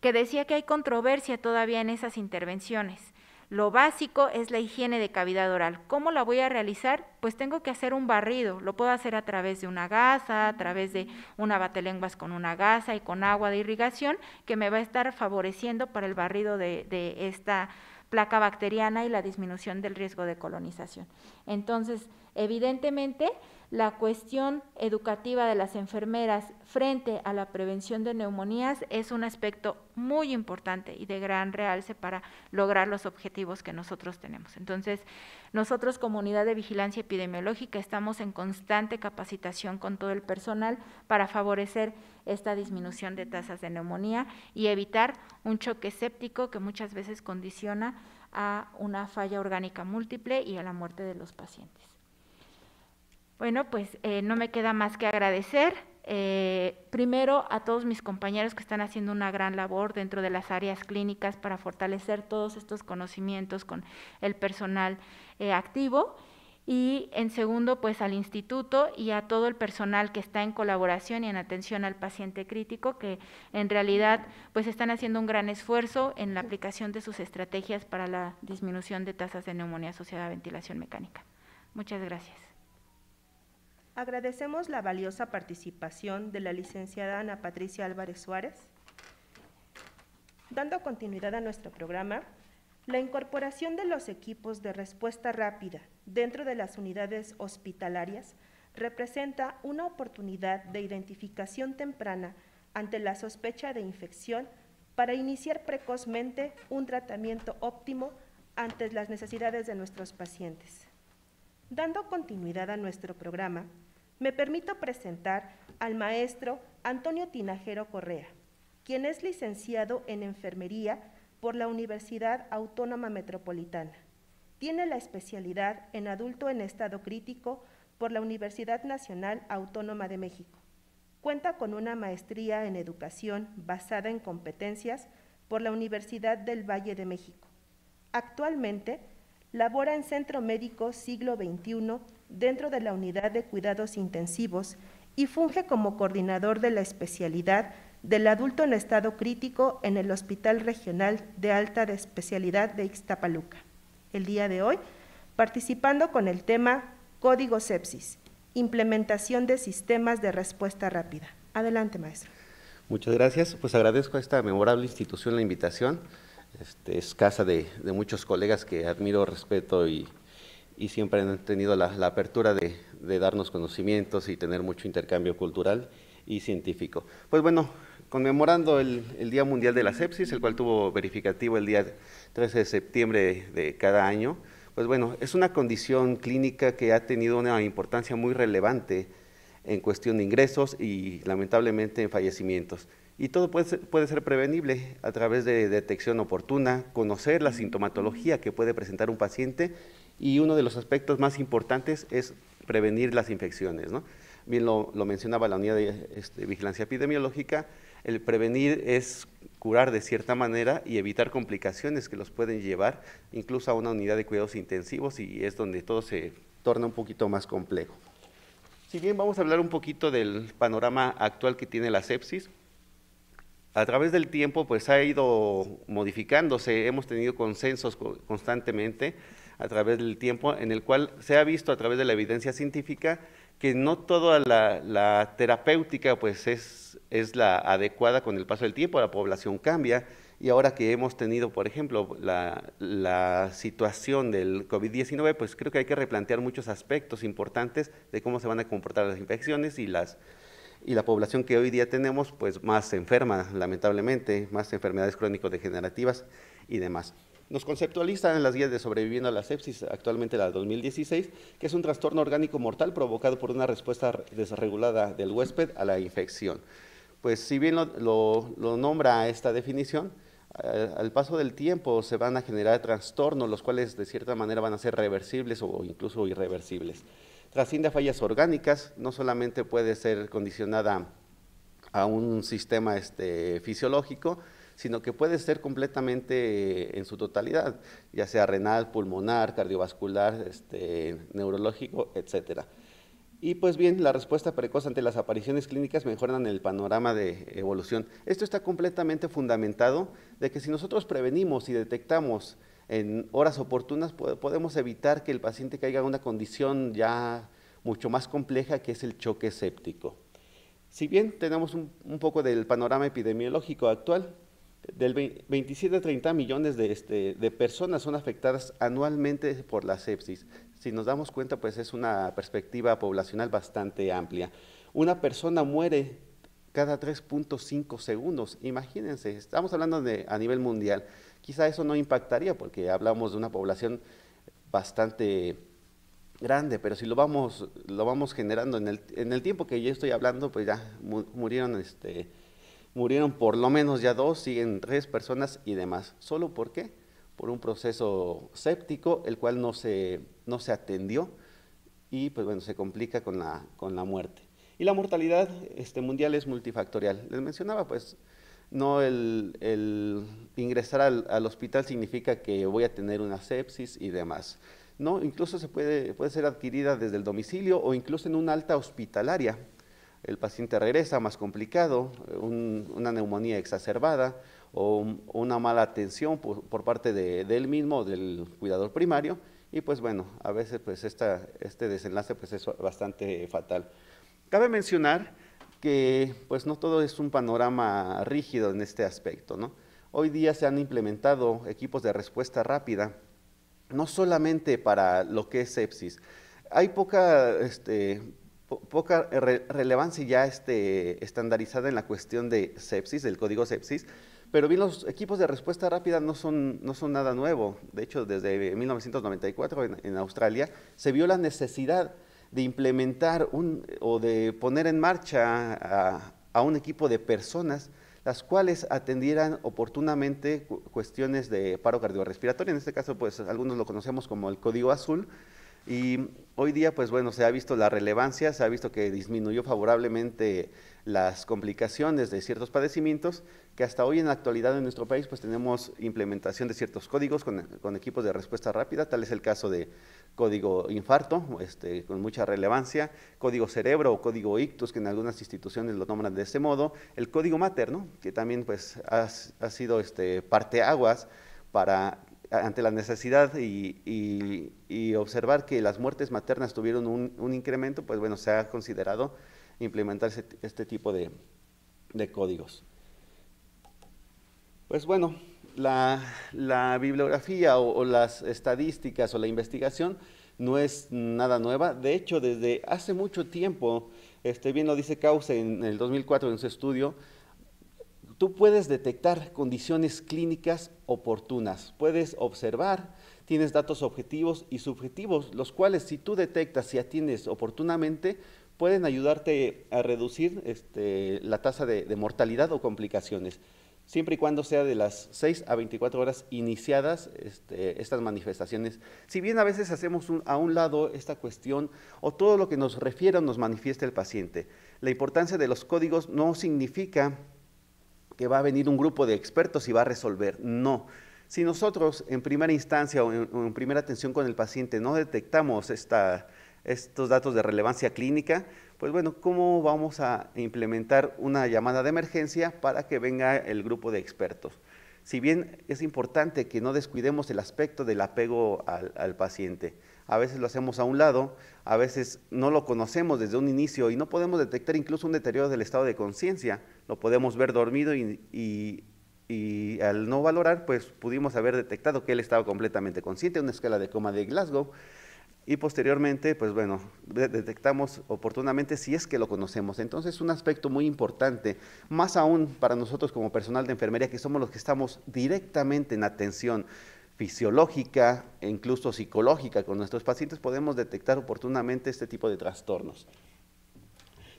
que decía que hay controversia todavía en esas intervenciones. Lo básico es la higiene de cavidad oral. ¿Cómo la voy a realizar? Pues tengo que hacer un barrido. Lo puedo hacer a través de una gasa, a través de una batelenguas con una gasa y con agua de irrigación que me va a estar favoreciendo para el barrido de, de esta placa bacteriana y la disminución del riesgo de colonización. Entonces, evidentemente, la cuestión educativa de las enfermeras frente a la prevención de neumonías es un aspecto muy importante y de gran realce para lograr los objetivos que nosotros tenemos. Entonces, nosotros como unidad de vigilancia epidemiológica estamos en constante capacitación con todo el personal para favorecer esta disminución de tasas de neumonía y evitar un choque séptico que muchas veces condiciona a una falla orgánica múltiple y a la muerte de los pacientes. Bueno, pues eh, no me queda más que agradecer. Eh, primero a todos mis compañeros que están haciendo una gran labor dentro de las áreas clínicas para fortalecer todos estos conocimientos con el personal eh, activo y en segundo pues al instituto y a todo el personal que está en colaboración y en atención al paciente crítico que en realidad pues están haciendo un gran esfuerzo en la aplicación de sus estrategias para la disminución de tasas de neumonía asociada a ventilación mecánica. Muchas gracias. Agradecemos la valiosa participación de la licenciada Ana Patricia Álvarez Suárez. Dando continuidad a nuestro programa, la incorporación de los equipos de respuesta rápida dentro de las unidades hospitalarias representa una oportunidad de identificación temprana ante la sospecha de infección para iniciar precozmente un tratamiento óptimo ante las necesidades de nuestros pacientes. Dando continuidad a nuestro programa, me permito presentar al maestro Antonio Tinajero Correa, quien es licenciado en enfermería por la Universidad Autónoma Metropolitana. Tiene la especialidad en adulto en estado crítico por la Universidad Nacional Autónoma de México. Cuenta con una maestría en educación basada en competencias por la Universidad del Valle de México. Actualmente Labora en Centro Médico Siglo XXI dentro de la Unidad de Cuidados Intensivos y funge como coordinador de la especialidad del adulto en estado crítico en el Hospital Regional de Alta Especialidad de Ixtapaluca. El día de hoy, participando con el tema Código Sepsis, implementación de sistemas de respuesta rápida. Adelante, maestro. Muchas gracias. Pues agradezco a esta memorable institución la invitación. Este, es casa de, muchos colegas que admiro, respeto y, siempre han tenido la, apertura de, darnos conocimientos y tener mucho intercambio cultural y científico. Pues bueno, conmemorando el, Día Mundial de la Sepsis, el cual tuvo verificativo el día 13 de septiembre de cada año, pues bueno, es una condición clínica que ha tenido una importancia muy relevante en cuestión de ingresos y lamentablemente en fallecimientos. Y todo puede ser, prevenible a través de detección oportuna, conocer la sintomatología que puede presentar un paciente y uno de los aspectos más importantes es prevenir las infecciones. Bien lo, mencionaba la unidad de este, vigilancia epidemiológica, el prevenir es curar de cierta manera y evitar complicaciones que los pueden llevar incluso a una unidad de cuidados intensivos y es donde todo se torna un poquito más complejo. Si bien vamos a hablar un poquito del panorama actual que tiene la sepsis, a través del tiempo pues ha ido modificándose, hemos tenido consensos constantemente a través del tiempo en el cual se ha visto a través de la evidencia científica que no toda la, terapéutica pues es, es, la adecuada con el paso del tiempo, la población cambia y ahora que hemos tenido, por ejemplo, la, la situación del COVID-19, pues creo que hay que replantear muchos aspectos importantes de cómo se van a comportar las infecciones y las, y la población que hoy día tenemos, pues más enferma, lamentablemente, más enfermedades crónico-degenerativas y demás. Nos conceptualizan en las guías de sobreviviendo a la sepsis, actualmente la 2016, que es un trastorno orgánico mortal provocado por una respuesta desregulada del huésped a la infección. Pues si bien lo nombra esta definición, al paso del tiempo se van a generar trastornos, los cuales de cierta manera van a ser reversibles o incluso irreversibles. Trasciende a fallas orgánicas, no solamente puede ser condicionada a un sistema este, fisiológico, sino que puede ser completamente en su totalidad, ya sea renal, pulmonar, cardiovascular, este, neurológico, etcétera. Y pues bien, la respuesta precoz ante las apariciones clínicas mejoran el panorama de evolución. Esto está completamente fundamentado de que si nosotros prevenimos y detectamos en horas oportunas podemos evitar que el paciente caiga en una condición ya mucho más compleja que es el choque séptico. Si bien tenemos un, poco del panorama epidemiológico actual, del 27 a 30 millones de, este, de, personas son afectadas anualmente por la sepsis. Si nos damos cuenta, pues es una perspectiva poblacional bastante amplia. Una persona muere cada 3.5 segundos. Imagínense, estamos hablando de a nivel mundial. Quizá eso no impactaría porque hablamos de una población bastante grande, pero si lo vamos, lo vamos generando en el, en el tiempo que yo estoy hablando, pues ya murieron, este, murieron por lo menos ya dos, siguen tres personas y demás. ¿Solo por qué? Por un proceso séptico, el cual no se, no se atendió y pues bueno, se complica con la, con la muerte. Y la mortalidad este, mundial es multifactorial. Les mencionaba, pues, no el, ingresar al, hospital significa que voy a tener una sepsis y demás. No, incluso se puede, puede ser adquirida desde el domicilio o incluso en una alta hospitalaria. El paciente regresa más complicado, una neumonía exacerbada o una mala atención por, parte de, él mismo del cuidador primario. Y pues bueno, a veces pues este desenlace pues es bastante fatal. Cabe mencionar que pues no todo es un panorama rígido en este aspecto. ¿no? Hoy día se han implementado equipos de respuesta rápida, no solamente para lo que es sepsis. Hay poca, este, relevancia ya este, estandarizada en la cuestión de sepsis, del código sepsis, pero bien los equipos de respuesta rápida no son, nada nuevo. De hecho, desde 1994 en Australia se vio la necesidad de implementar un, o de poner en marcha a, a un equipo de personas las cuales atendieran oportunamente cuestiones de paro cardiorrespiratorio. En este caso, pues algunos lo conocemos como el código azul. Y hoy día, pues bueno, se ha visto la relevancia, se ha visto que disminuyó favorablemente las complicaciones de ciertos padecimientos, que hasta hoy en la actualidad en nuestro país pues tenemos implementación de ciertos códigos con, equipos de respuesta rápida, tal es el caso de código infarto, este, con mucha relevancia, código cerebro o código ictus, que en algunas instituciones lo nombran de este modo, el código materno, que también pues ha, sido este, aguas para ante la necesidad y, observar que las muertes maternas tuvieron un, un incremento, pues bueno, se ha considerado implementar este tipo de, códigos. Pues bueno, la, bibliografía o, las estadísticas o la investigación no es nada nueva. De hecho, desde hace mucho tiempo, este, bien lo dice cause en el 2004 en su estudio, tú puedes detectar condiciones clínicas oportunas, puedes observar, tienes datos objetivos y subjetivos, los cuales si tú detectas y atiendes oportunamente, pueden ayudarte a reducir este, la tasa de, mortalidad o complicaciones, siempre y cuando sea de las 6 a 24 horas iniciadas este, estas manifestaciones. Si bien a veces hacemos a un lado esta cuestión o todo lo que nos refiera nos manifiesta el paciente, la importancia de los códigos no significa que va a venir un grupo de expertos y va a resolver, no. Si nosotros en primera instancia o en primera atención con el paciente no detectamos esta, estos datos de relevancia clínica, pues bueno, ¿cómo vamos a implementar una llamada de emergencia para que venga el grupo de expertos? Si bien es importante que no descuidemos el aspecto del apego al, paciente, a veces lo hacemos a un lado, a veces no lo conocemos desde un inicio y no podemos detectar incluso un deterioro del estado de conciencia, lo podemos ver dormido y, y al no valorar, pues pudimos haber detectado que él estaba completamente consciente, una escala de coma de Glasgow, y posteriormente, pues bueno, detectamos oportunamente si es que lo conocemos. Entonces, un aspecto muy importante, más aún para nosotros como personal de enfermería, que somos los que estamos directamente en atención fisiológica e incluso psicológica con nuestros pacientes, podemos detectar oportunamente este tipo de trastornos.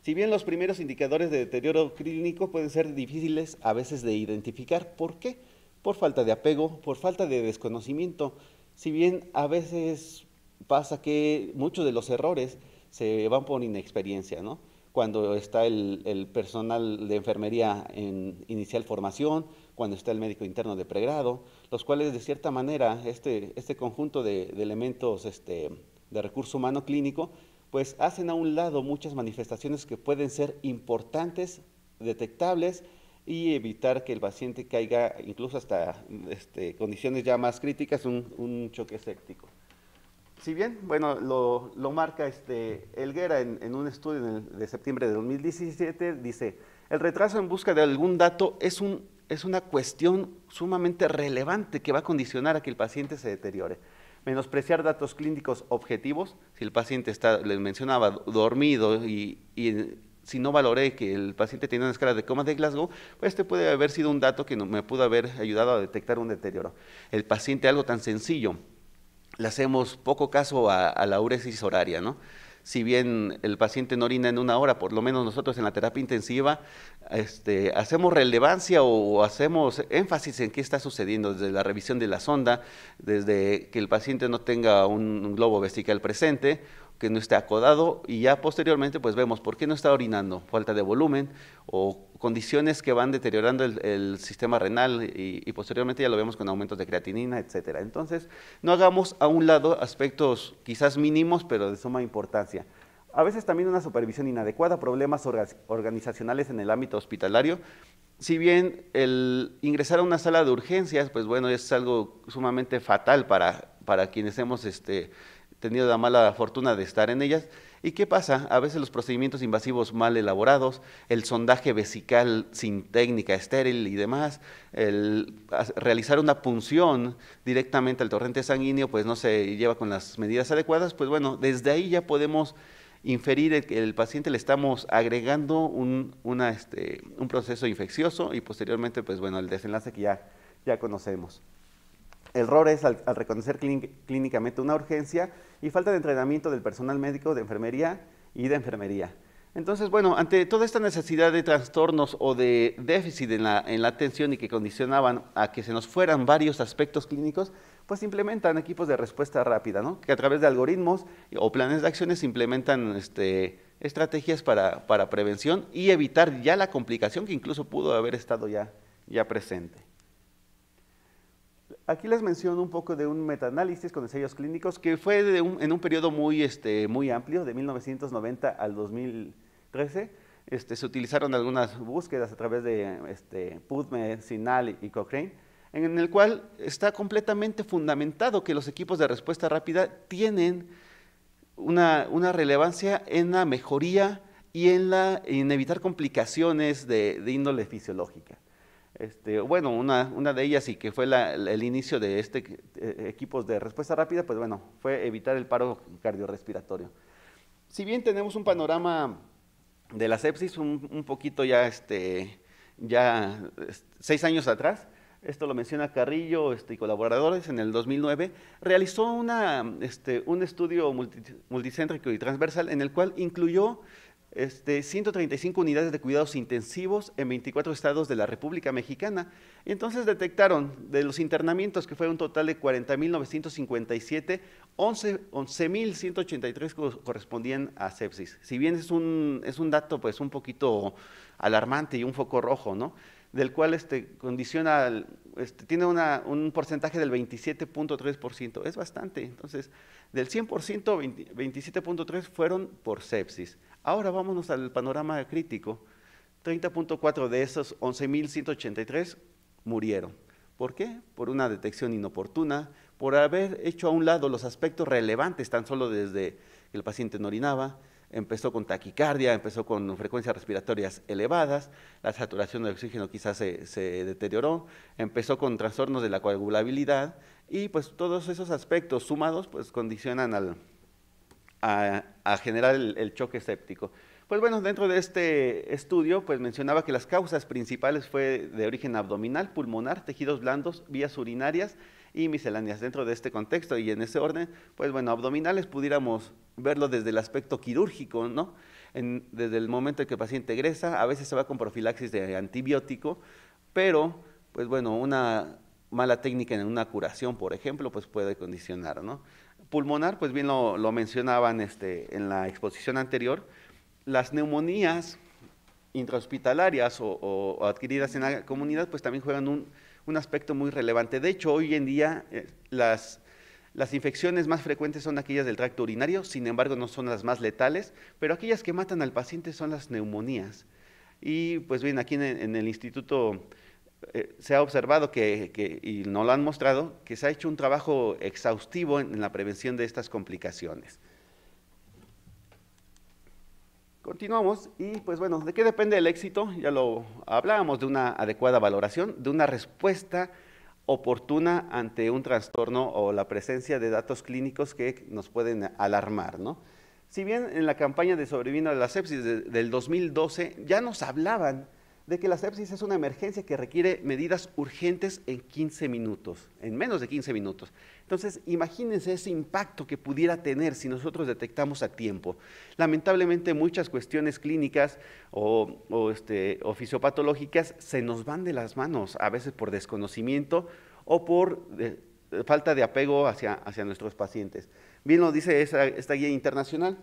Si bien los primeros indicadores de deterioro clínico pueden ser difíciles a veces de identificar, ¿por qué? Por falta de apego, por falta de desconocimiento. Si bien a veces pasa que muchos de los errores se van por inexperiencia, ¿no? Cuando está el, personal de enfermería en inicial formación, cuando está el médico interno de pregrado, los cuales de cierta manera este, este conjunto de, elementos este, de recurso humano clínico, pues hacen a un lado muchas manifestaciones que pueden ser importantes, detectables y evitar que el paciente caiga incluso hasta este, condiciones ya más críticas, un, un choque séptico. Si bien, bueno, lo, marca este Elguera en, un estudio de septiembre de 2017, dice, el retraso en busca de algún dato es, un, es una cuestión sumamente relevante que va a condicionar a que el paciente se deteriore. Menospreciar datos clínicos objetivos, si el paciente está, les mencionaba, dormido y, y si no valoré que el paciente tenía una escala de coma de Glasgow, pues este puede haber sido un dato que me pudo haber ayudado a detectar un deterioro. El paciente, algo tan sencillo, le hacemos poco caso a, la uresis horaria, ¿no? si bien el paciente no orina en una hora, por lo menos nosotros en la terapia intensiva este, hacemos relevancia o hacemos énfasis en qué está sucediendo desde la revisión de la sonda, desde que el paciente no tenga un, globo vesical presente, que no esté acodado y ya posteriormente pues vemos por qué no está orinando, falta de volumen o condiciones que van deteriorando el, sistema renal y, posteriormente ya lo vemos con aumentos de creatinina, etcétera. Entonces, no hagamos a un lado aspectos quizás mínimos, pero de suma importancia. A veces también una supervisión inadecuada, problemas organizacionales en el ámbito hospitalario. Si bien el ingresar a una sala de urgencias, pues bueno, es algo sumamente fatal para, quienes hemos este, tenido la mala fortuna de estar en ellas, ¿Y qué pasa? A veces los procedimientos invasivos mal elaborados, el sondaje vesical sin técnica estéril y demás, el realizar una punción directamente al torrente sanguíneo, pues no se lleva con las medidas adecuadas, pues bueno, desde ahí ya podemos inferir que el paciente le estamos agregando un, este, un proceso infeccioso y posteriormente, pues bueno, el desenlace que ya, ya conocemos. El error es al, reconocer clínicamente una urgencia y falta de entrenamiento del personal médico de enfermería y de enfermería. Entonces, bueno, ante toda esta necesidad de trastornos o de déficit en la, atención y que condicionaban a que se nos fueran varios aspectos clínicos, pues implementan equipos de respuesta rápida, ¿no? Que a través de algoritmos o planes de acciones implementan este, estrategias para, prevención y evitar ya la complicación que incluso pudo haber estado ya presente. Aquí les menciono un poco de un metaanálisis con ensayos clínicos que fue en un periodo muy, este, muy amplio, de 1990 al 2013. Este, se utilizaron algunas búsquedas a través de este, PubMed, e, Sinal y Cochrane, en el cual está completamente fundamentado que los equipos de respuesta rápida tienen una, relevancia en la mejoría y en, la, evitar complicaciones de índole fisiológica. Este, bueno, una, de ellas y que fue el inicio de este equipo eh, equipos de respuesta rápida, pues bueno, fue evitar el paro cardiorrespiratorio. Si bien tenemos un panorama de la sepsis un, poquito ya, este, ya seis años atrás, esto lo menciona Carrillo este, y colaboradores en el 2009, realizó este, un estudio multicéntrico y transversal en el cual incluyó 135 este, unidades de cuidados intensivos en 24 estados de la República Mexicana. Entonces detectaron de los internamientos, que fue un total de 40.957, 11.183 correspondían a sepsis. Si bien es un, es un dato pues un poquito alarmante y un foco rojo, ¿no? del cual este, condiciona, este, tiene un porcentaje del 27.3%, es bastante. Entonces, del 100%, 27.3% fueron por sepsis. Ahora vámonos al panorama crítico. 30.4 de esos 11.183 murieron. ¿Por qué? Por una detección inoportuna, por haber hecho a un lado los aspectos relevantes tan solo desde que el paciente no orinaba, empezó con taquicardia, empezó con frecuencias respiratorias elevadas, la saturación de oxígeno quizás se, se, deterioró, empezó con trastornos de la coagulabilidad y pues todos esos aspectos sumados pues condicionan al, a, generar el, choque séptico. Pues bueno, dentro de este estudio, pues mencionaba que las causas principales fue de origen abdominal, pulmonar, tejidos blandos, vías urinarias y misceláneas. Dentro de este contexto y en ese orden, pues bueno, abdominales pudiéramos verlo desde el aspecto quirúrgico, ¿no? desde el momento en que el paciente egresa, a veces se va con profilaxis de antibiótico, pero pues bueno, una mala técnica en una curación, por ejemplo, pues puede condicionar, ¿no? pulmonar, pues bien lo, mencionaban este, en la exposición anterior, las neumonías intrahospitalarias o, adquiridas en la comunidad, pues también juegan un, aspecto muy relevante. De hecho, hoy en día eh, las, las infecciones más frecuentes son aquellas del tracto urinario, sin embargo no son las más letales, pero aquellas que matan al paciente son las neumonías. Y pues bien, aquí en el Instituto eh, se ha observado que, y no lo han mostrado, que se ha hecho un trabajo exhaustivo en, la prevención de estas complicaciones. Continuamos y pues bueno, ¿de qué depende el éxito? Ya lo hablábamos de una adecuada valoración, de una respuesta oportuna ante un trastorno o la presencia de datos clínicos que nos pueden alarmar, Si bien en la campaña de sobrevivir a la sepsis del 2012 ya nos hablaban de que la sepsis es una emergencia que requiere medidas urgentes en 15 minutos, en menos de 15 minutos. Entonces, imagínense ese impacto que pudiera tener si nosotros detectamos a tiempo. Lamentablemente, muchas cuestiones clínicas o, este, fisiopatológicas se nos van de las manos, a veces por desconocimiento o por eh, falta de apego hacia, nuestros pacientes. Bien lo dice esta guía internacional.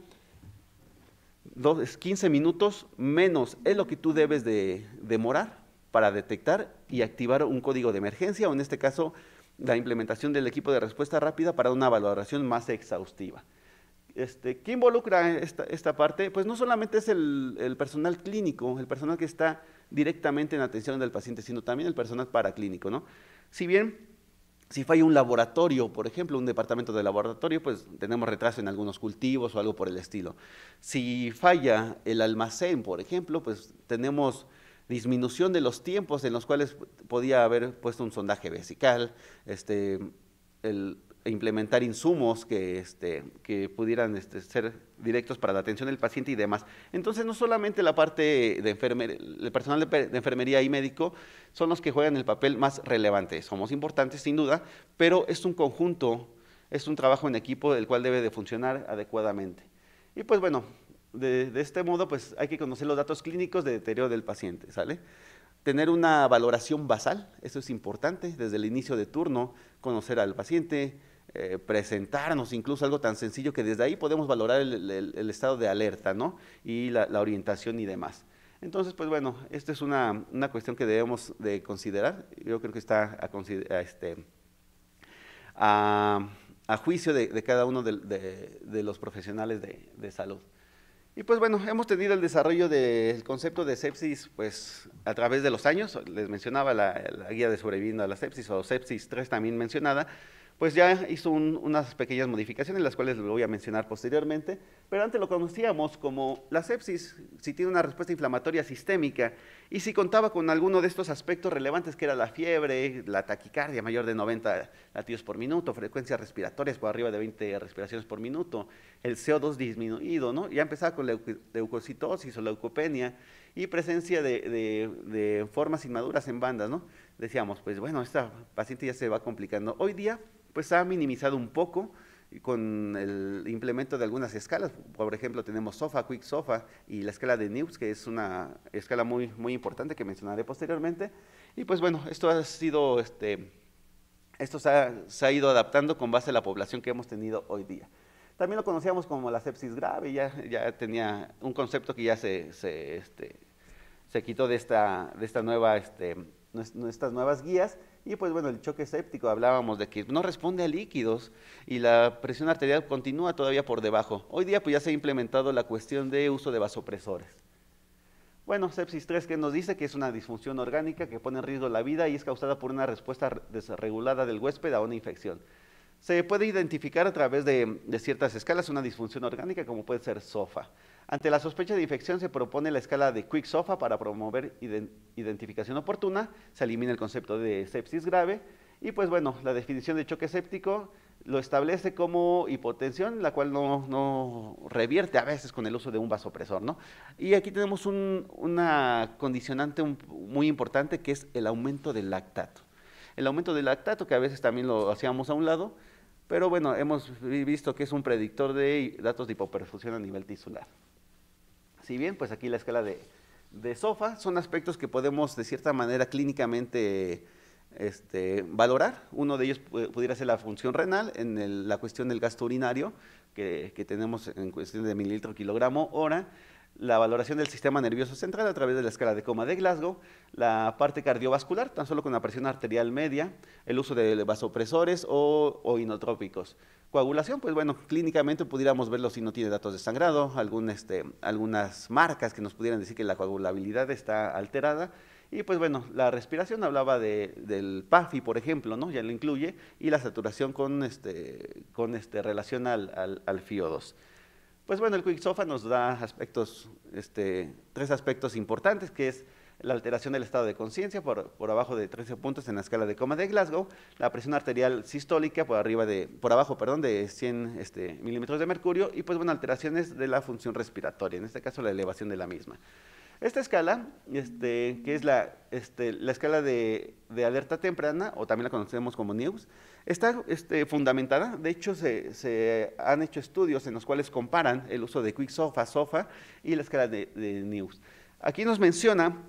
15 minutos menos es lo que tú debes de demorar para detectar y activar un código de emergencia o en este caso la implementación del equipo de respuesta rápida para una valoración más exhaustiva. Este, ¿Qué involucra esta, parte? Pues no solamente es el, el, personal clínico, el personal que está directamente en atención del paciente, sino también el personal paraclínico. ¿no? Si bien si falla un laboratorio, por ejemplo, un departamento de laboratorio, pues tenemos retraso en algunos cultivos o algo por el estilo. Si falla el almacén, por ejemplo, pues tenemos disminución de los tiempos en los cuales podía haber puesto un sondaje vesical, este, el, e implementar insumos que, este, que pudieran este, ser directos para la atención del paciente y demás. Entonces, no solamente la parte de enfermería, el personal de, enfermería y médico son los que juegan el papel más relevante, somos importantes sin duda, pero es un conjunto, es un trabajo en equipo el cual debe de funcionar adecuadamente. Y pues bueno, de, de este modo pues hay que conocer los datos clínicos de deterioro del paciente, ¿sale? tener una valoración basal, eso es importante, desde el inicio de turno, conocer al paciente, eh, presentarnos, incluso algo tan sencillo que desde ahí podemos valorar el, estado de alerta, ¿no? Y la, orientación y demás. Entonces, pues bueno, esta es una, cuestión que debemos de considerar. Yo creo que está a, este, a, juicio de, cada uno de, los profesionales de, salud. Y pues bueno, hemos tenido el desarrollo del concepto de sepsis pues a través de los años. Les mencionaba la, guía de sobrevivir a la sepsis o sepsis 3 también mencionada pues ya hizo unas pequeñas modificaciones, las cuales lo voy a mencionar posteriormente, pero antes lo conocíamos como la sepsis, si tiene una respuesta inflamatoria sistémica y si contaba con alguno de estos aspectos relevantes, que era la fiebre, la taquicardia mayor de 90 latidos por minuto, frecuencias respiratorias por arriba de 20 respiraciones por minuto, el CO2 disminuido, ¿no? Ya empezaba con la leucocitosis o la leucopenia y presencia de, de formas inmaduras en bandas, ¿no? Decíamos, pues bueno, esta paciente ya se va complicando. Hoy día pues ha minimizado un poco con el implemento de algunas escalas. Por ejemplo, tenemos SOFA, Quick SOFA y la escala de NEWS, que es una escala muy, muy importante que mencionaré posteriormente. Y pues bueno, esto ha sido, este, esto se ha, ido adaptando con base a la población que hemos tenido hoy día. También lo conocíamos como la sepsis grave, ya, ya tenía un concepto que ya se, se este, quitó de, esta, de esta nueva, este, nuevas guías y pues bueno, el choque séptico hablábamos de que no responde a líquidos y la presión arterial continúa todavía por debajo. Hoy día pues ya se ha implementado la cuestión de uso de vasopresores. Bueno, sepsis 3 que nos dice que es una disfunción orgánica que pone en riesgo la vida y es causada por una respuesta desregulada del huésped a una infección. Se puede identificar a través de, de ciertas escalas una disfunción orgánica como puede ser SOFA. Ante la sospecha de infección se propone la escala de Quick Sofa para promover identificación oportuna, se elimina el concepto de sepsis grave y pues bueno, la definición de choque séptico lo establece como hipotensión, la cual no, revierte a veces con el uso de un vasopresor, ¿no? Y aquí tenemos un, una condicionante muy importante que es el aumento del lactato. El aumento del lactato, que a veces también lo hacíamos a un lado, pero bueno, hemos visto que es un predictor de datos de hipoperfusión a nivel tisular. Si bien, pues aquí la escala de, de SOFA son aspectos que podemos de cierta manera clínicamente este, valorar. Uno de ellos pudiera ser la función renal en la cuestión del gasto urinario que, que tenemos en cuestión de mililitro kilogramo hora la valoración del sistema nervioso central a través de la escala de coma de Glasgow, la parte cardiovascular, tan solo con la presión arterial media, el uso de vasopresores o, inotrópicos. Coagulación, pues bueno, clínicamente pudiéramos verlo si no tiene datos de sangrado, este, algunas marcas que nos pudieran decir que la coagulabilidad está alterada. Y pues bueno, la respiración hablaba del PAFI, por ejemplo, ¿no? Ya lo incluye, y la saturación con, este, este relación al, al FIO2. Pues bueno, el Quicksofa nos da aspectos, este, tres aspectos importantes, que es la alteración del estado de conciencia por, por, abajo de 13 puntos en la escala de coma de Glasgow, la presión arterial sistólica por, arriba de, por abajo perdón, de 100 este, milímetros de mercurio y pues bueno, alteraciones de la función respiratoria, en este caso la elevación de la misma. Esta escala, este, que es la, este, la escala de, alerta temprana, o también la conocemos como NEWS, está este, fundamentada. De hecho, se, han hecho estudios en los cuales comparan el uso de QuickSofa, Sofa, y la escala de, NEWS. Aquí nos menciona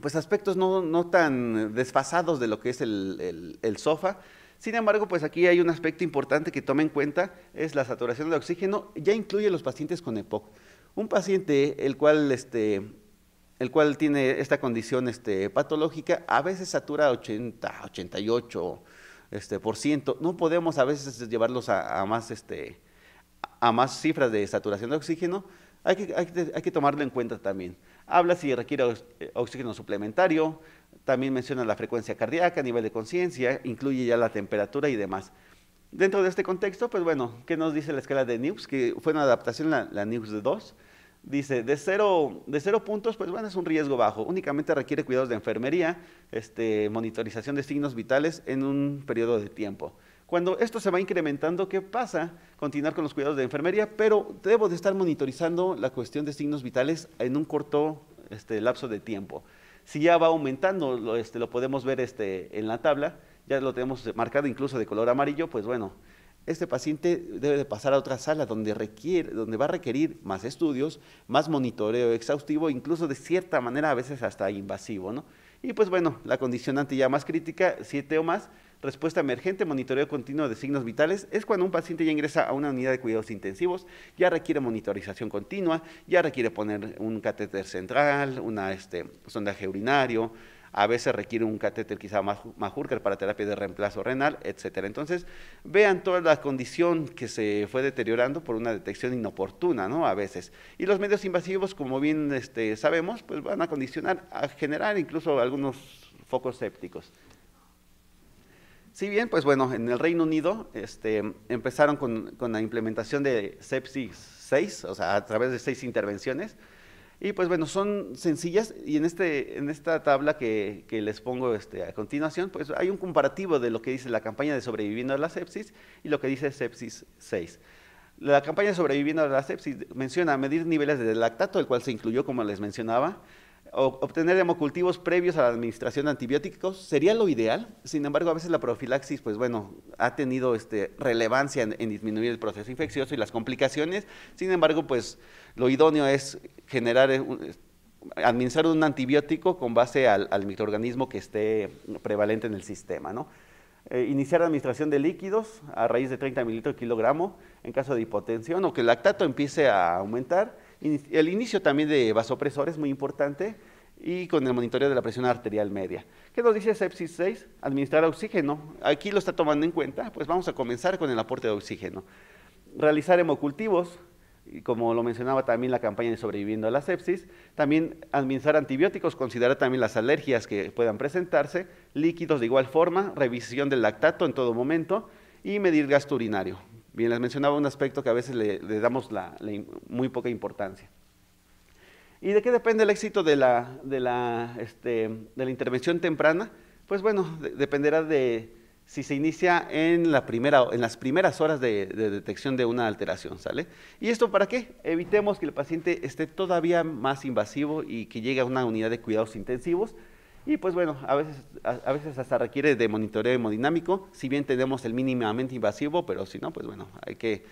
pues, aspectos no, tan desfasados de lo que es el, el, Sofa, sin embargo, pues aquí hay un aspecto importante que tomen en cuenta, es la saturación de oxígeno, ya incluye los pacientes con EPOC. Un paciente el cual este, el cual tiene esta condición este, patológica, a veces satura 80, 88 este, por ciento. No podemos a veces llevarlos a, más, este, a más cifras de saturación de oxígeno. Hay que, tomarlo en cuenta también. Habla si requiere eh, oxígeno suplementario, también menciona la frecuencia cardíaca, nivel de conciencia, incluye ya la temperatura y demás. Dentro de este contexto, pues bueno, ¿qué nos dice la escala de NIUX? Que fue una adaptación, la, la de 2, Dice, de cero, de puntos, pues bueno, es un riesgo bajo. Únicamente requiere cuidados de enfermería, este, monitorización de signos vitales en un periodo de tiempo. Cuando esto se va incrementando, ¿qué pasa? Continuar con los cuidados de enfermería, pero debo de estar monitorizando la cuestión de signos vitales en un corto este, lapso de tiempo. Si ya va aumentando, lo, este, podemos ver en la tabla, ya lo tenemos marcado incluso de color amarillo, pues bueno, este paciente debe de pasar a otra sala donde, requiere, donde va a requerir más estudios, más monitoreo exhaustivo, incluso de cierta manera a veces hasta invasivo, ¿no? Y pues bueno, la condicionante ya más crítica, siete o más, respuesta emergente, monitoreo continuo de signos vitales, es cuando un paciente ya ingresa a una unidad de cuidados intensivos, ya requiere monitorización continua, ya requiere poner un catéter central, una este, sondaje urinario, a veces requiere un catéter quizá más, más para terapia de reemplazo renal, etcétera. Entonces, vean toda la condición que se fue deteriorando por una detección inoportuna, ¿no? A veces. Y los medios invasivos, como bien este, sabemos, pues van a condicionar, a generar incluso algunos focos sépticos. Si bien, pues bueno, en el Reino Unido este, empezaron con, la implementación de sepsis 6, o sea, a través de seis intervenciones, y pues bueno, son sencillas y en, este, en esta tabla que, les pongo este, a continuación, pues hay un comparativo de lo que dice la campaña de sobreviviendo a la sepsis y lo que dice sepsis 6. La campaña de sobreviviendo a la sepsis menciona medir niveles de lactato, el cual se incluyó como les mencionaba, obtener hemocultivos previos a la administración de antibióticos sería lo ideal. Sin embargo, a veces la profilaxis, pues ha tenido este, relevancia en, disminuir el proceso infeccioso y las complicaciones. Sin embargo, pues lo idóneo es generar, eh, administrar un antibiótico con base al, microorganismo que esté prevalente en el sistema, eh, iniciar la administración de líquidos a raíz de 30 mililitros kilogramo en caso de hipotensión o que el lactato empiece a aumentar el inicio también de vasopresor es muy importante y con el monitoreo de la presión arterial media. ¿Qué nos dice sepsis 6? Administrar oxígeno. Aquí lo está tomando en cuenta, pues vamos a comenzar con el aporte de oxígeno. Realizar hemocultivos, y como lo mencionaba también la campaña de sobreviviendo a la sepsis, también administrar antibióticos, considerar también las alergias que puedan presentarse, líquidos de igual forma, revisión del lactato en todo momento y medir gasto urinario. Bien, les mencionaba un aspecto que a veces le, damos muy poca importancia. ¿Y de qué depende el éxito de la, este, intervención temprana? Pues bueno, dependerá de si se inicia en, las primeras horas de, de, detección de una alteración, ¿sale? ¿Y esto para qué? Evitemos que el paciente esté todavía más invasivo y que llegue a una unidad de cuidados intensivos y pues bueno, a veces, a, veces hasta requiere de monitoreo hemodinámico, si bien tenemos el mínimamente invasivo, pero si no, pues bueno, hay que,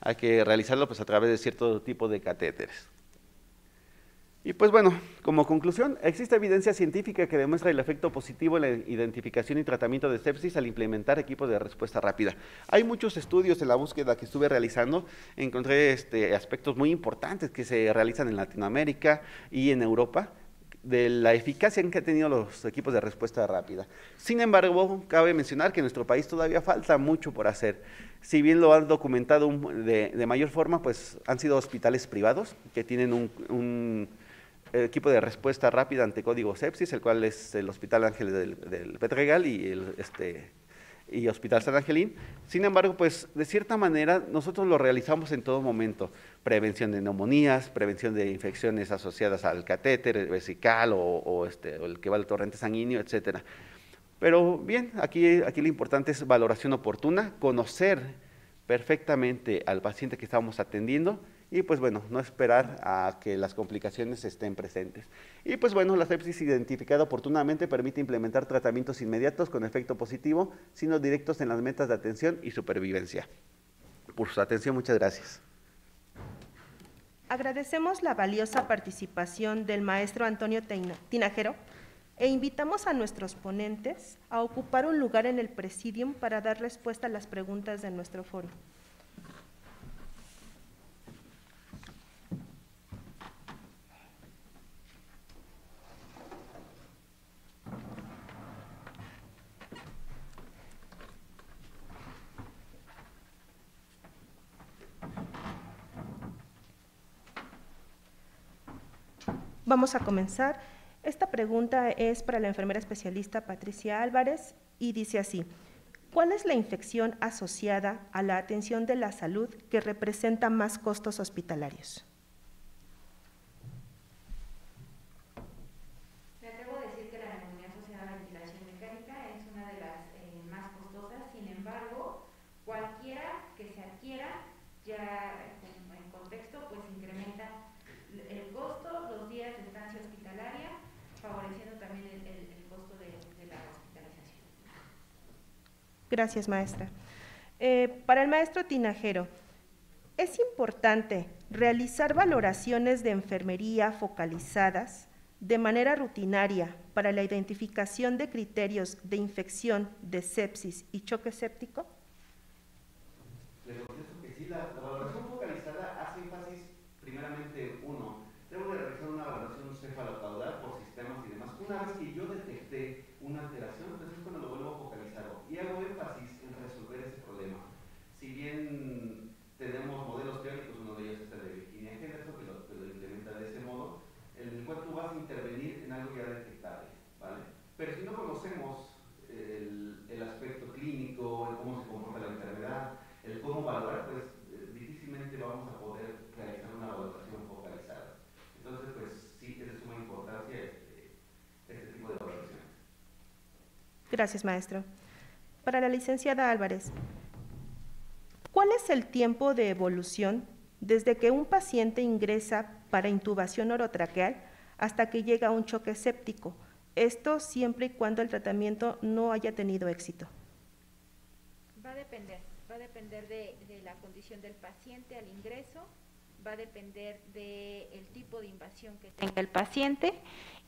hay que realizarlo pues a través de cierto tipo de catéteres. Y pues bueno, como conclusión, existe evidencia científica que demuestra el efecto positivo en la identificación y tratamiento de sepsis al implementar equipos de respuesta rápida. Hay muchos estudios en la búsqueda que estuve realizando, encontré este, aspectos muy importantes que se realizan en Latinoamérica y en Europa, de la eficacia en que han tenido los equipos de respuesta rápida. Sin embargo, cabe mencionar que en nuestro país todavía falta mucho por hacer. Si bien lo han documentado de, mayor forma, pues han sido hospitales privados que tienen un, equipo de respuesta rápida ante código sepsis, el cual es el Hospital Ángeles del, del Petregal y el, este, y Hospital San Angelín. Sin embargo, pues de cierta manera nosotros lo realizamos en todo momento. Prevención de neumonías, prevención de infecciones asociadas al catéter vesical este, o, el que va al torrente sanguíneo, etcétera. Pero bien, aquí, aquí lo importante es valoración oportuna, conocer perfectamente al paciente que estamos atendiendo y pues bueno, no esperar a que las complicaciones estén presentes. Y pues bueno, la sepsis identificada oportunamente permite implementar tratamientos inmediatos con efecto positivo, sino directos en las metas de atención y supervivencia. Por su atención, muchas gracias. Agradecemos la valiosa participación del maestro Antonio Tinajero e invitamos a nuestros ponentes a ocupar un lugar en el presidium para dar respuesta a las preguntas de nuestro foro. Vamos a comenzar. Esta pregunta es para la enfermera especialista Patricia Álvarez y dice así, ¿cuál es la infección asociada a la atención de la salud que representa más costos hospitalarios? Gracias, maestra. Eh, para el maestro Tinajero, es importante realizar valoraciones de enfermería focalizadas de manera rutinaria para la identificación de criterios de infección, de sepsis y choque séptico. Gracias, maestro. Para la licenciada Álvarez, ¿cuál es el tiempo de evolución desde que un paciente ingresa para intubación orotraqueal hasta que llega a un choque séptico? Esto siempre y cuando el tratamiento no haya tenido éxito. Va a depender, va a depender de, la condición del paciente al ingreso, va a depender del tipo de invasión que tenga el paciente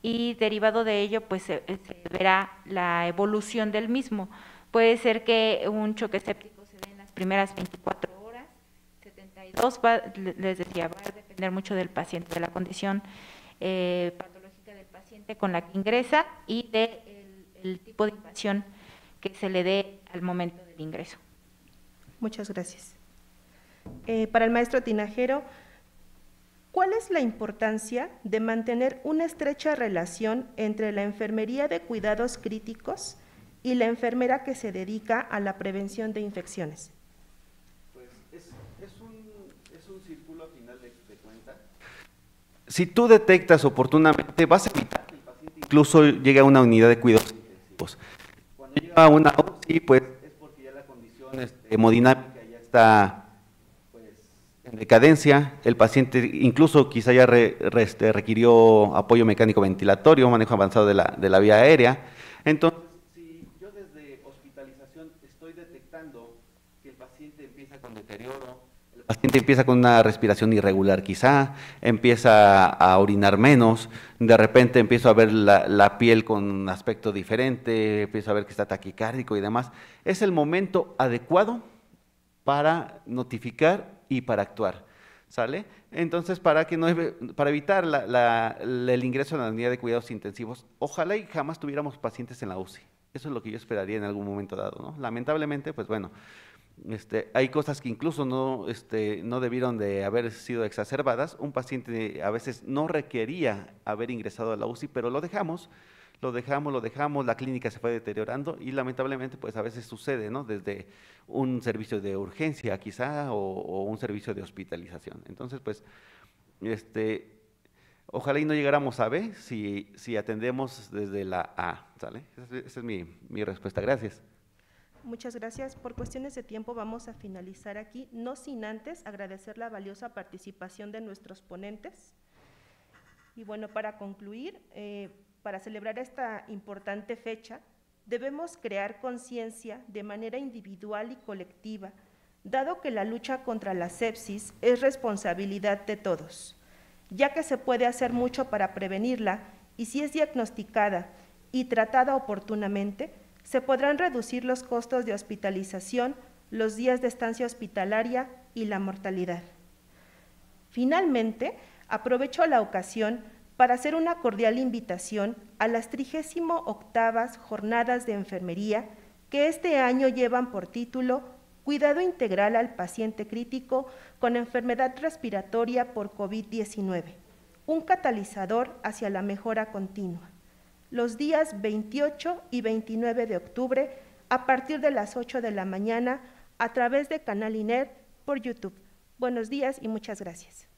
y derivado de ello pues eh, se, verá la evolución del mismo. Puede ser que un choque séptico se dé en las primeras 24 horas, 72, les decía, va a depender mucho del paciente, de la condición eh, patológica del paciente con la que ingresa y del de el tipo de invasión que se le dé al momento del ingreso. Muchas gracias. Eh, para el maestro Tinajero, ¿Cuál es la importancia de mantener una estrecha relación entre la enfermería de cuidados críticos y la enfermera que se dedica a la prevención de infecciones? Pues es, un, es un, círculo final de, cuenta. Si tú detectas oportunamente, vas a evitar que el paciente incluso llegue a una unidad de cuidados críticos. Cuando llega a una OSI, pues es porque ya la condición este, hemodinámica ya está en decadencia, el paciente incluso quizá ya este, requirió apoyo mecánico ventilatorio, manejo avanzado de la, de la vía aérea. Entonces, si yo desde hospitalización estoy detectando que el paciente empieza con deterioro, el paciente empieza con una respiración irregular quizá, empieza a orinar menos, de repente empiezo a ver la, la piel con un aspecto diferente, empiezo a ver que está taquicárdico y demás, es el momento adecuado para notificar y para actuar. ¿Sale? Entonces, para, que no, para evitar el ingreso a la unidad de cuidados intensivos, ojalá y jamás tuviéramos pacientes en la UCI. Eso es lo que yo esperaría en algún momento dado, Lamentablemente, pues bueno, este, hay cosas que incluso no, este, no debieron de haber sido exacerbadas. Un paciente a veces no requería haber ingresado a la UCI, pero lo dejamos lo dejamos, lo dejamos, la clínica se fue deteriorando y lamentablemente pues a veces sucede, ¿no? Desde un servicio de urgencia quizá o, un servicio de hospitalización. Entonces pues, este, ojalá y no llegáramos a B si, si atendemos desde la A, ¿sale? Esa es, mi, respuesta, gracias. Muchas gracias. Por cuestiones de tiempo vamos a finalizar aquí, no sin antes agradecer la valiosa participación de nuestros ponentes. Y bueno, para concluir, eh, para celebrar esta importante fecha, debemos crear conciencia de manera individual y colectiva, dado que la lucha contra la sepsis es responsabilidad de todos, ya que se puede hacer mucho para prevenirla y si es diagnosticada y tratada oportunamente, se podrán reducir los costos de hospitalización, los días de estancia hospitalaria y la mortalidad. Finalmente, aprovecho la ocasión para hacer una cordial invitación a las 38 Jornadas de Enfermería que este año llevan por título Cuidado integral al paciente crítico con enfermedad respiratoria por COVID-19, un catalizador hacia la mejora continua. Los días 28 y 29 de octubre a partir de las 8 de la mañana a través de Canal INER por YouTube. Buenos días y muchas gracias.